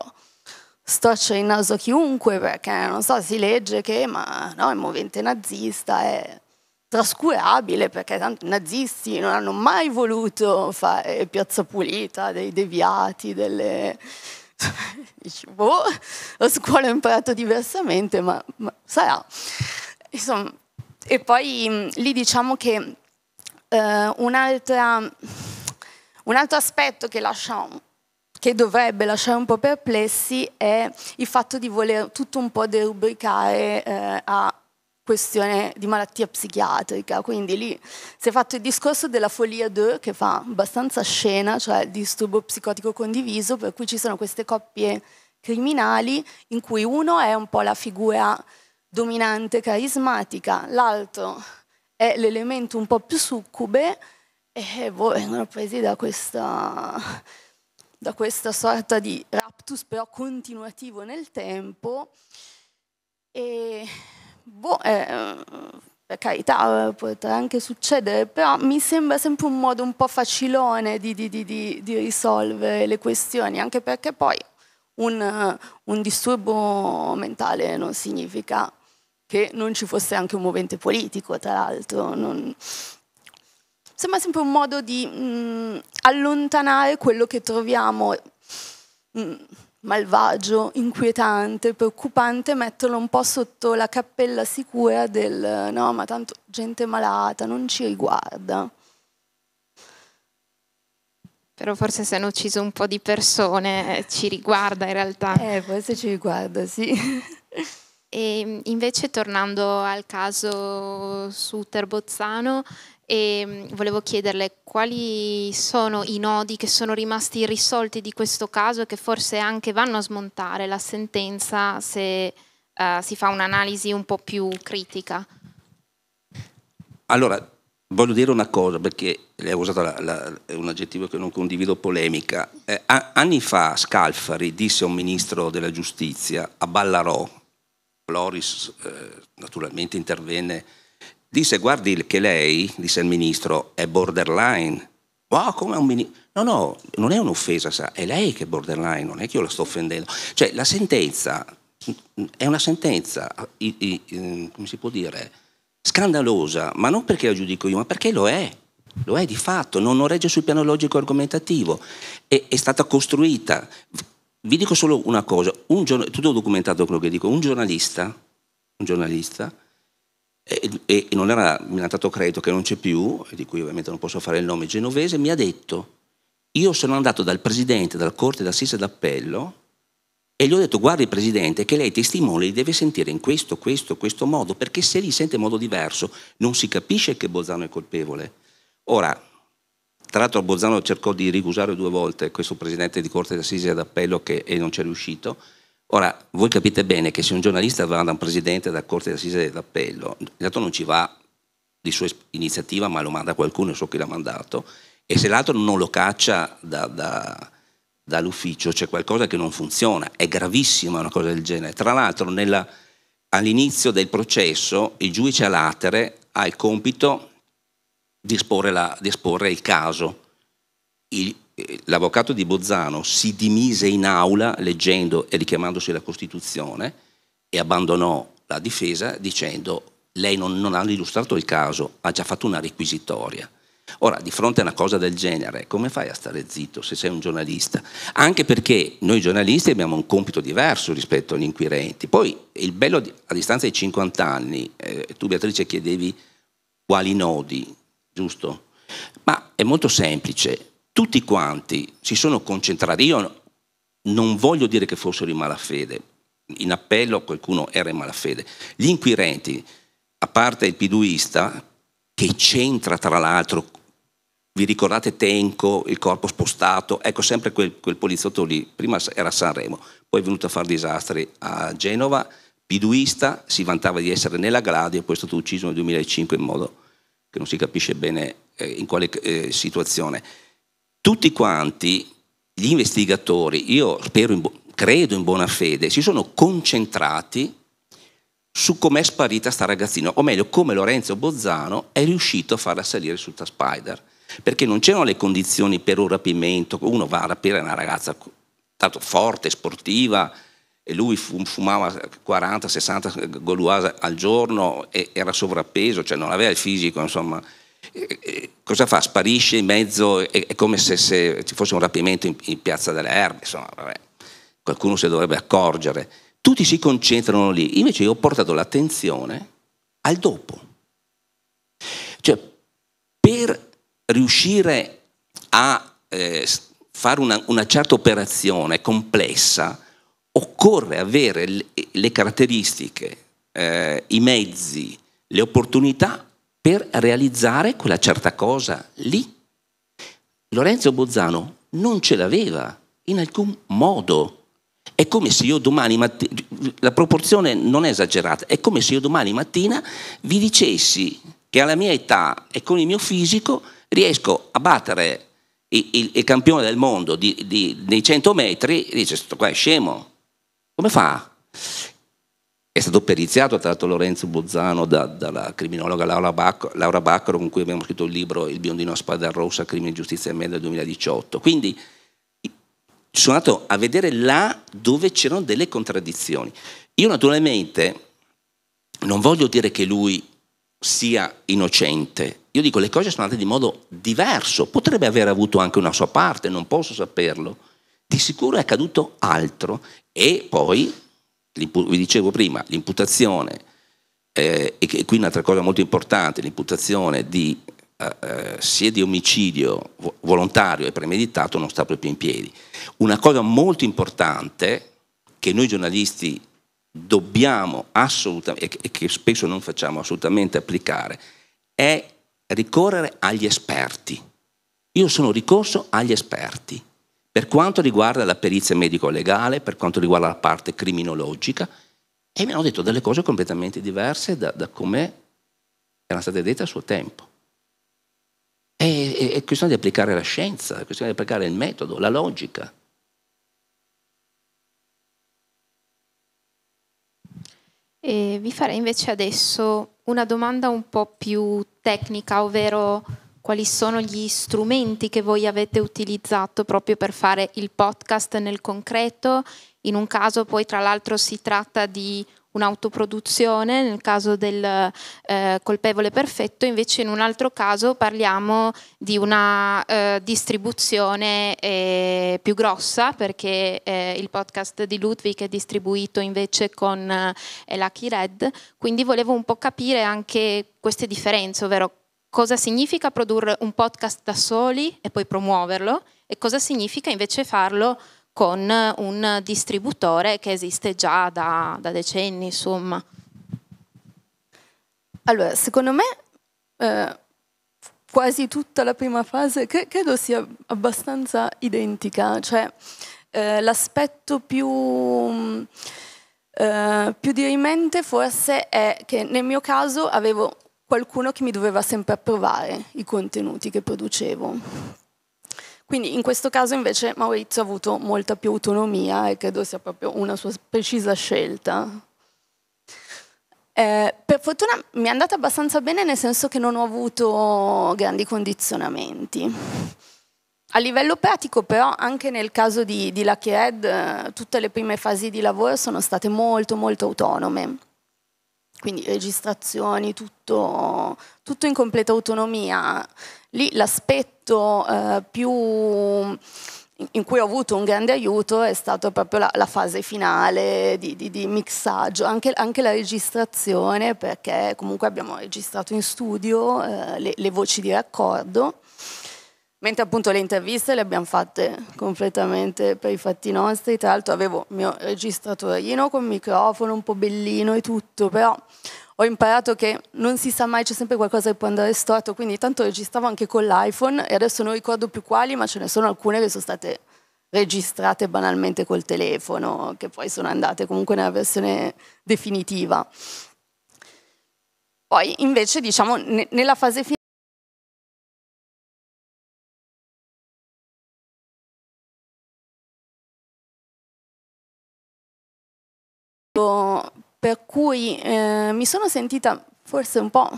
storcere il naso a chiunque, perché non so, si legge che ma, no, il movente nazista è trascurabile perché tanto i nazisti non hanno mai voluto fare piazza pulita, dei deviati, delle, [LAUGHS] Dici, boh, la scuola ho imparato diversamente, ma, ma sarà. Insomma, e poi mm, lì diciamo che eh, un'altra, un altro aspetto che lascia che dovrebbe lasciare un po' perplessi è il fatto di voler tutto un po' derubricare eh, a questione di malattia psichiatrica, quindi lì si è fatto il discorso della follia 2 che fa abbastanza scena, cioè il disturbo psicotico condiviso, per cui ci sono queste coppie criminali in cui uno è un po' la figura dominante, carismatica, l'altro è l'elemento un po' più succube e boh, vengono presi da questa, da questa sorta di raptus però continuativo nel tempo e boh, eh, eh, per carità, eh, potrà anche succedere, però mi sembra sempre un modo un po' facilone di, di, di, di risolvere le questioni, anche perché poi un, un disturbo mentale non significa che non ci fosse anche un movente politico, tra l'altro. Non... Sembra sempre un modo di mh, mm, allontanare quello che troviamo mh, mm, malvagio, inquietante, preoccupante, metterlo un po' sotto la cappella sicura del no, ma tanto gente malata, non ci riguarda. Però forse se hanno ucciso un po' di persone eh, ci riguarda in realtà. Eh, forse ci riguarda, sì. e ehm, invece tornando al caso su Terbozzano, e mm, volevo chiederle quali sono i nodi che sono rimasti irrisolti di questo caso e che forse anche vanno a smontare la sentenza se uh, si fa un'analisi un po' più critica. Allora, voglio dire una cosa, perché lei ha usato la, la, un aggettivo che non condivido, polemica. Eh, a, anni fa Scalfari disse a un ministro della giustizia, a Ballarò, Floris eh, naturalmente intervenne Disse, guardi che lei, disse il ministro, è borderline. Wow, come un ministro? No, no, non è un'offesa, sa, è lei che è borderline, non è che io la sto offendendo. Cioè, la sentenza è una sentenza, i, i, ehm, come si può dire, scandalosa, ma non perché la giudico io, ma perché lo è. Lo è di fatto, non, non regge sul piano logico argomentativo. È, è stata costruita. Vi dico solo una cosa, un giorno, tutto documentato quello che dico, un giornalista, un giornalista e, e, non era Milantato Credito che non c'è più, di cui ovviamente non posso fare il nome genovese, mi ha detto, io sono andato dal presidente della Corte d'Assise d'Appello e gli ho detto, guardi Presidente, che lei i testimoni li deve sentire in questo, questo, questo modo, perché se li sente in modo diverso non si capisce che Bozzano è colpevole. Ora, tra l'altro Bozzano cercò di rigusare due volte questo Presidente di Corte d'Assise d'Appello che, e non c'è riuscito, Ora, voi capite bene che se un giornalista va da un presidente della Corte d'Assise d'Appello, l'altro non ci va di sua iniziativa, ma lo manda qualcuno, so chi l'ha mandato, e se l'altro non lo caccia da, da, dall'ufficio c'è qualcosa che non funziona, è gravissima una cosa del genere. Tra l'altro nella, all'inizio del processo il giudice a latere ha il compito di esporre, la, di esporre il caso. Il, l'avvocato di Bozzano si dimise in aula leggendo e richiamandosi alla Costituzione e abbandonò la difesa dicendo lei non, non ha illustrato il caso, ha già fatto una requisitoria. Ora, di fronte a una cosa del genere, come fai a stare zitto se sei un giornalista? Anche perché noi giornalisti abbiamo un compito diverso rispetto agli inquirenti. Poi il bello, a distanza di 50 anni, eh, tu Beatrice chiedevi quali nodi, giusto? Ma è molto semplice tutti quanti si sono concentrati. Io non voglio dire che fossero in malafede, in appello qualcuno era in malafede. Gli inquirenti, a parte il piduista, che c'entra tra l'altro, vi ricordate Tenco, il corpo spostato, ecco sempre quel, quel poliziotto lì, prima era a Sanremo, poi è venuto a fare disastri a Genova, piduista, si vantava di essere nella Gladio, poi è stato ucciso nel 2005 in modo che non si capisce bene eh, in quale eh, situazione tutti quanti gli investigatori, io spero in credo in buona fede, si sono concentrati su com'è sparita sta ragazzina, o meglio come Lorenzo Bozzano è riuscito a farla salire su Spider, perché non c'erano le condizioni per un rapimento, uno va a rapire una ragazza tanto forte, sportiva, e lui fumava 40-60 eh, goluasa al giorno, era sovrappeso, cioè non aveva il fisico, insomma, eh, eh, cosa fa? Sparisce in mezzo, è, è come se, se, ci fosse un rapimento in, in Piazza delle Erbe, insomma, vabbè. qualcuno si dovrebbe accorgere. Tutti si concentrano lì, invece io ho portato l'attenzione al dopo. Cioè, per riuscire a eh, fare una, una certa operazione complessa, occorre avere le, le caratteristiche, eh, i mezzi, le opportunità per realizzare quella certa cosa lì. Lorenzo Bozzano non ce l'aveva in alcun modo. È come se io domani mattina, la proporzione non è esagerata, è come se io domani mattina vi dicessi che alla mia età e con il mio fisico riesco a battere il, il, il campione del mondo di, di, dei 100 metri, e dice, questo qua è scemo, come fa? È stato periziato tra l'altro Lorenzo Buzzano da, dalla criminologa Laura, Baccaro con cui abbiamo scritto il libro Il biondino a spada rossa, crimine, giustizia e media del 2018. Quindi sono andato a vedere là dove c'erano delle contraddizioni. Io naturalmente non voglio dire che lui sia innocente, io dico le cose sono andate di modo diverso, potrebbe aver avuto anche una sua parte, non posso saperlo. Di sicuro è accaduto altro e poi vi dicevo prima, l'imputazione, eh, e, qui un'altra cosa molto importante, l'imputazione di eh, eh sia di omicidio volontario e premeditato non sta proprio in piedi. Una cosa molto importante che noi giornalisti dobbiamo assolutamente, e che spesso non facciamo assolutamente applicare, è ricorrere agli esperti. Io sono ricorso agli esperti per quanto riguarda la perizia medico-legale, per quanto riguarda la parte criminologica, e mi hanno detto delle cose completamente diverse da, da come erano state dette a suo tempo. È, è, è, questione di applicare la scienza, è questione di applicare il metodo, la logica. E vi farei invece adesso una domanda un po' più tecnica, ovvero quali sono gli strumenti che voi avete utilizzato proprio per fare il podcast nel concreto. In un caso poi tra l'altro si tratta di un'autoproduzione, nel caso del eh, colpevole perfetto, invece in un altro caso parliamo di una eh, distribuzione eh, più grossa perché eh, il podcast di Ludwig è distribuito invece con eh, Lucky Red, quindi volevo un po' capire anche queste differenze, ovvero cosa significa produrre un podcast da soli e poi promuoverlo e cosa significa invece farlo con eh, un distributore che esiste già da, da decenni, insomma. Allora, secondo me eh, quasi tutta la prima fase cre- credo sia abbastanza identica, cioè eh, l'aspetto più, mm, eh, più dirimente forse è che nel mio caso avevo qualcuno che mi doveva sempre approvare i contenuti che producevo. Quindi in questo caso invece Maurizio ha avuto molta più autonomia e credo sia proprio una sua precisa scelta. Eh, per fortuna mi è andata abbastanza bene nel senso che non ho avuto grandi condizionamenti. A livello pratico però anche nel caso di, di Lucky Red eh, tutte le prime fasi di lavoro sono state molto molto autonome quindi registrazioni, tutto, tutto in completa autonomia. Lì l'aspetto eh, più in cui ho avuto un grande aiuto è stata proprio la, la, fase finale di, di, di mixaggio, anche, anche, la registrazione, perché comunque abbiamo registrato in studio eh, le, le voci di raccordo Mentre appunto le interviste le abbiamo fatte completamente per i fatti nostri, tra l'altro avevo il mio registratorino con microfono un po' bellino e tutto, però ho imparato che non si sa mai, c'è sempre qualcosa che può andare storto, quindi tanto registravo anche con l'iPhone e adesso non ricordo più quali, ma ce ne sono alcune che sono state registrate banalmente col telefono, che poi sono andate comunque nella versione definitiva. Poi invece diciamo nella fase finale per cui eh, mi sono sentita forse un po'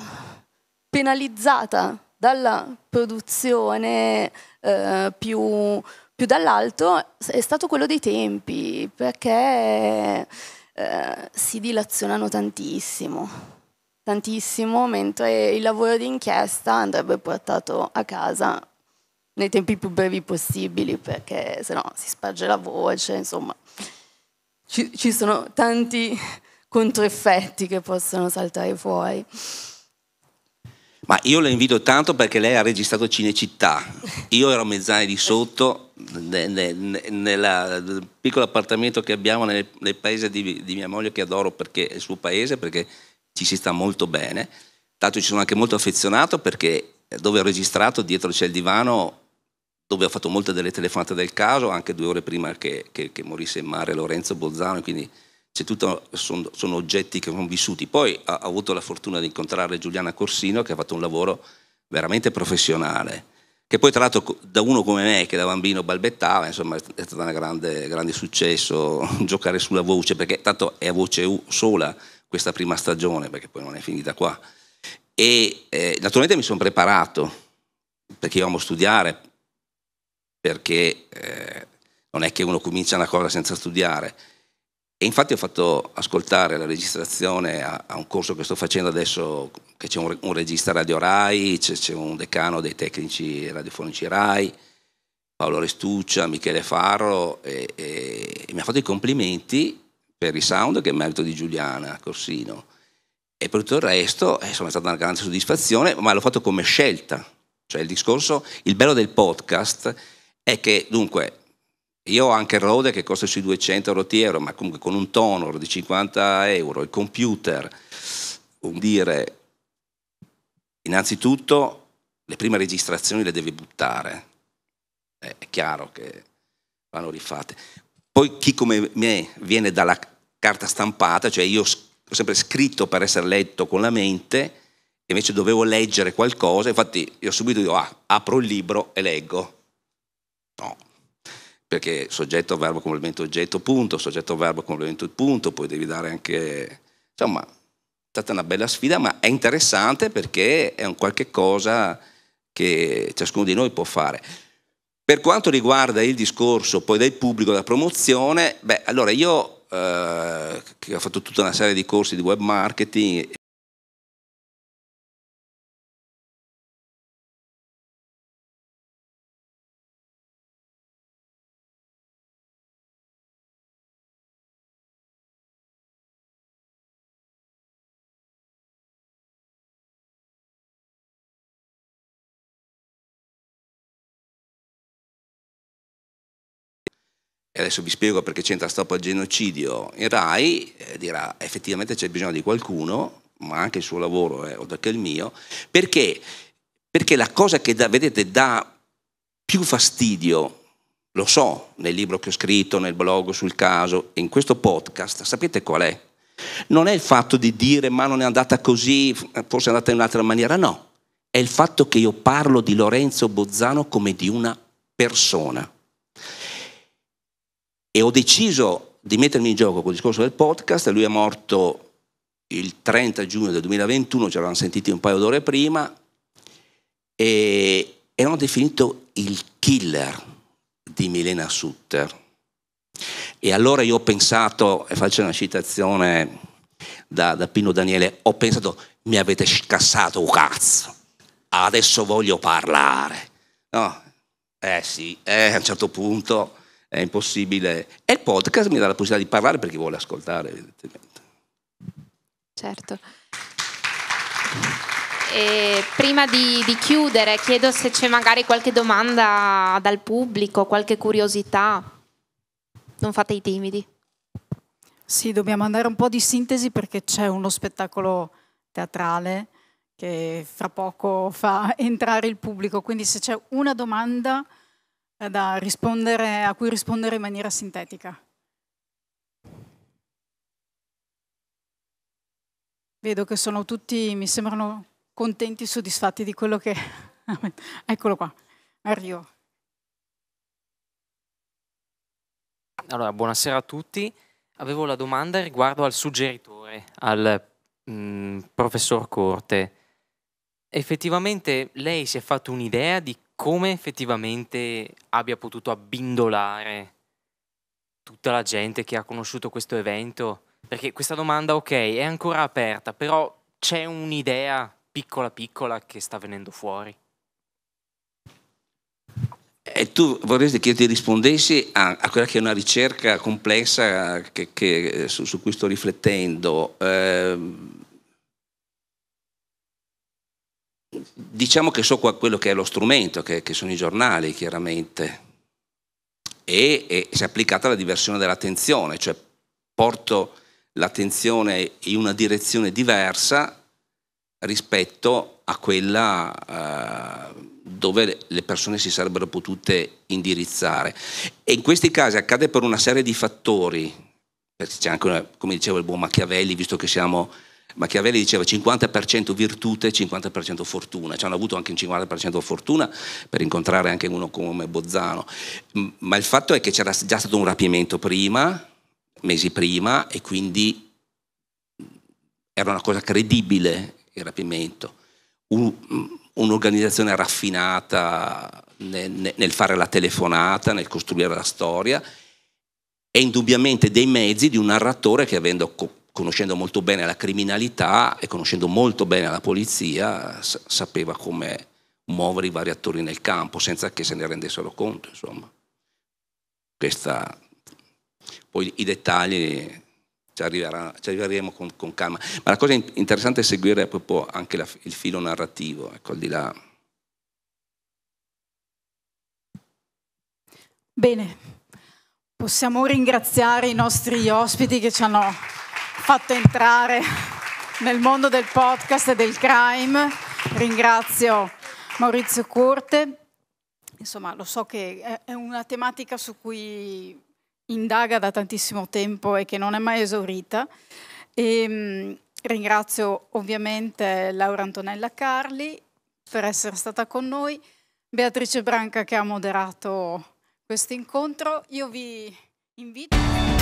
penalizzata dalla produzione eh, più, più dall'alto è stato quello dei tempi, perché eh, si dilazionano tantissimo, tantissimo, mentre il lavoro di inchiesta andrebbe portato a casa nei tempi più brevi possibili, perché sennò si sparge la voce, insomma ci, ci sono tanti controeffetti che possono saltare fuori. Ma io la invito tanto perché lei ha registrato Cinecittà. Io ero a mezzane di sotto, ne, ne, nel piccolo appartamento che abbiamo nel, nel paese di, di, mia moglie, che adoro perché è il suo paese, perché ci si sta molto bene. Tanto ci sono anche molto affezionato perché eh, dove ho registrato, dietro c'è il divano, dove ho fatto molte delle telefonate del caso, anche due ore prima che, che, che morisse in mare Lorenzo Bolzano, quindi tutto, sono, sono, oggetti che sono vissuti. Poi ho avuto la fortuna di incontrare Giuliana Corsino che ha fatto un lavoro veramente professionale, che poi tra l'altro da uno come me che da bambino balbettava, insomma è stato un grande, successo [LAUGHS] giocare sulla voce, perché tanto è a voce sola questa prima stagione, perché poi non è finita qua. E eh, naturalmente mi sono preparato, perché io amo studiare, perché eh, non è che uno comincia una cosa senza studiare. E infatti ho fatto ascoltare la registrazione a, a un corso che sto facendo adesso, che c'è un, un regista Radio Rai, c'è, c'è, un decano dei tecnici radiofonici Rai, Paolo Restuccia, Michele Farro, e, e, e mi ha fatto i complimenti per il sound che è merito di Giuliana Corsino. E per tutto il resto eh, insomma, è stata una grande soddisfazione, ma l'ho fatto come scelta. Cioè il discorso, il bello del podcast è che dunque io ho anche il Rode che costa sui 200 rotiero, ma comunque con un tonor di 50 euro, il computer, vuol dire, innanzitutto le prime registrazioni le devi buttare, eh, è chiaro che vanno rifatte. Poi chi come me viene dalla carta stampata, cioè io ho sempre scritto per essere letto con la mente, invece dovevo leggere qualcosa, infatti io subito dico, ah, apro il libro e leggo No, perché soggetto, verbo, complemento, oggetto, punto, soggetto, verbo, complemento, punto, poi devi dare anche... Insomma, è stata una bella sfida, ma è interessante perché è un qualche cosa che ciascuno di noi può fare. Per quanto riguarda il discorso poi del pubblico, della promozione, beh, allora io eh, che ho fatto tutta una serie di corsi di web marketing e adesso vi spiego perché c'entra stop al genocidio, in RAI eh, dirà effettivamente c'è bisogno di qualcuno, ma anche il suo lavoro è eh, oltre che il mio, perché? Perché la cosa che da, vedete dà più fastidio, lo so, nel libro che ho scritto, nel blog sul caso, in questo podcast, sapete qual è? Non è il fatto di dire ma non è andata così, forse è andata in un'altra maniera, no. È il fatto che io parlo di Lorenzo Bozzano come di una persona e ho deciso di mettermi in gioco col discorso del podcast, lui è morto il 30 giugno del 2021, ci avevamo sentiti un paio d'ore prima, e erano definito il killer di Milena Sutter. E allora io ho pensato, e faccio una citazione da, da Pino Daniele, ho pensato, mi avete scassato un cazzo, adesso voglio parlare. No? Eh sì, eh, a un certo punto è impossibile. E il podcast mi dà la possibilità di parlare per chi vuole ascoltare, evidentemente. Certo. E prima di, di, chiudere, chiedo se c'è magari qualche domanda dal pubblico, qualche curiosità. Non fate i timidi. Sì, dobbiamo andare un po' di sintesi perché c'è uno spettacolo teatrale che fra poco fa [LAUGHS] entrare il pubblico. Quindi se c'è una domanda eh, da rispondere, a cui rispondere in maniera sintetica. Vedo che sono tutti, mi sembrano contenti, soddisfatti di quello che... [LAUGHS] Eccolo qua, arrivo. Allora, buonasera a tutti. Avevo la domanda riguardo al suggeritore, al mh, mm, professor Corte. Effettivamente lei si è fatto un'idea di come effettivamente abbia potuto abbindolare tutta la gente che ha conosciuto questo evento? Perché questa domanda, ok, è ancora aperta, però c'è un'idea piccola piccola che sta venendo fuori. E tu vorresti che io ti rispondessi a, a quella che è una ricerca complessa che, che, eh, su, su, cui sto riflettendo. Eh, diciamo che so quello che è lo strumento, che, che sono i giornali chiaramente, e, e si è applicata la diversione dell'attenzione, cioè porto l'attenzione in una direzione diversa rispetto a quella eh, dove le persone si sarebbero potute indirizzare. E in questi casi accade per una serie di fattori, perché c'è anche, una, come dicevo, il buon Machiavelli, visto che siamo Machiavelli diceva 50% virtute e 50% fortuna, ci hanno avuto anche un 50% fortuna per incontrare anche uno come Bozzano, ma il fatto è che c'era già stato un rapimento prima, mesi prima, e quindi mm, era una cosa credibile il rapimento, un, mm, un'organizzazione raffinata nel, nel fare la telefonata, nel costruire la storia, e indubbiamente dei mezzi di un narratore che avendo... Co- conoscendo molto bene la criminalità e conoscendo molto bene la polizia, sapeva come muovere i vari attori nel campo senza che se ne rendessero conto. Insomma. Questa... Poi i dettagli ci, ci arriveremo con, con, calma. Ma la cosa interessante è seguire proprio anche la, il filo narrativo, ecco, al di là. Bene, possiamo ringraziare i nostri ospiti che ci hanno fatto entrare nel mondo del podcast e del crime. Ringrazio Maurizio Corte. Insomma, lo so che è una tematica su cui indaga da tantissimo tempo e che non è mai esaurita. E, ehm, ringrazio ovviamente Laura Antonella Carli per essere stata con noi, Beatrice Branca che ha moderato questo incontro. Io vi invito.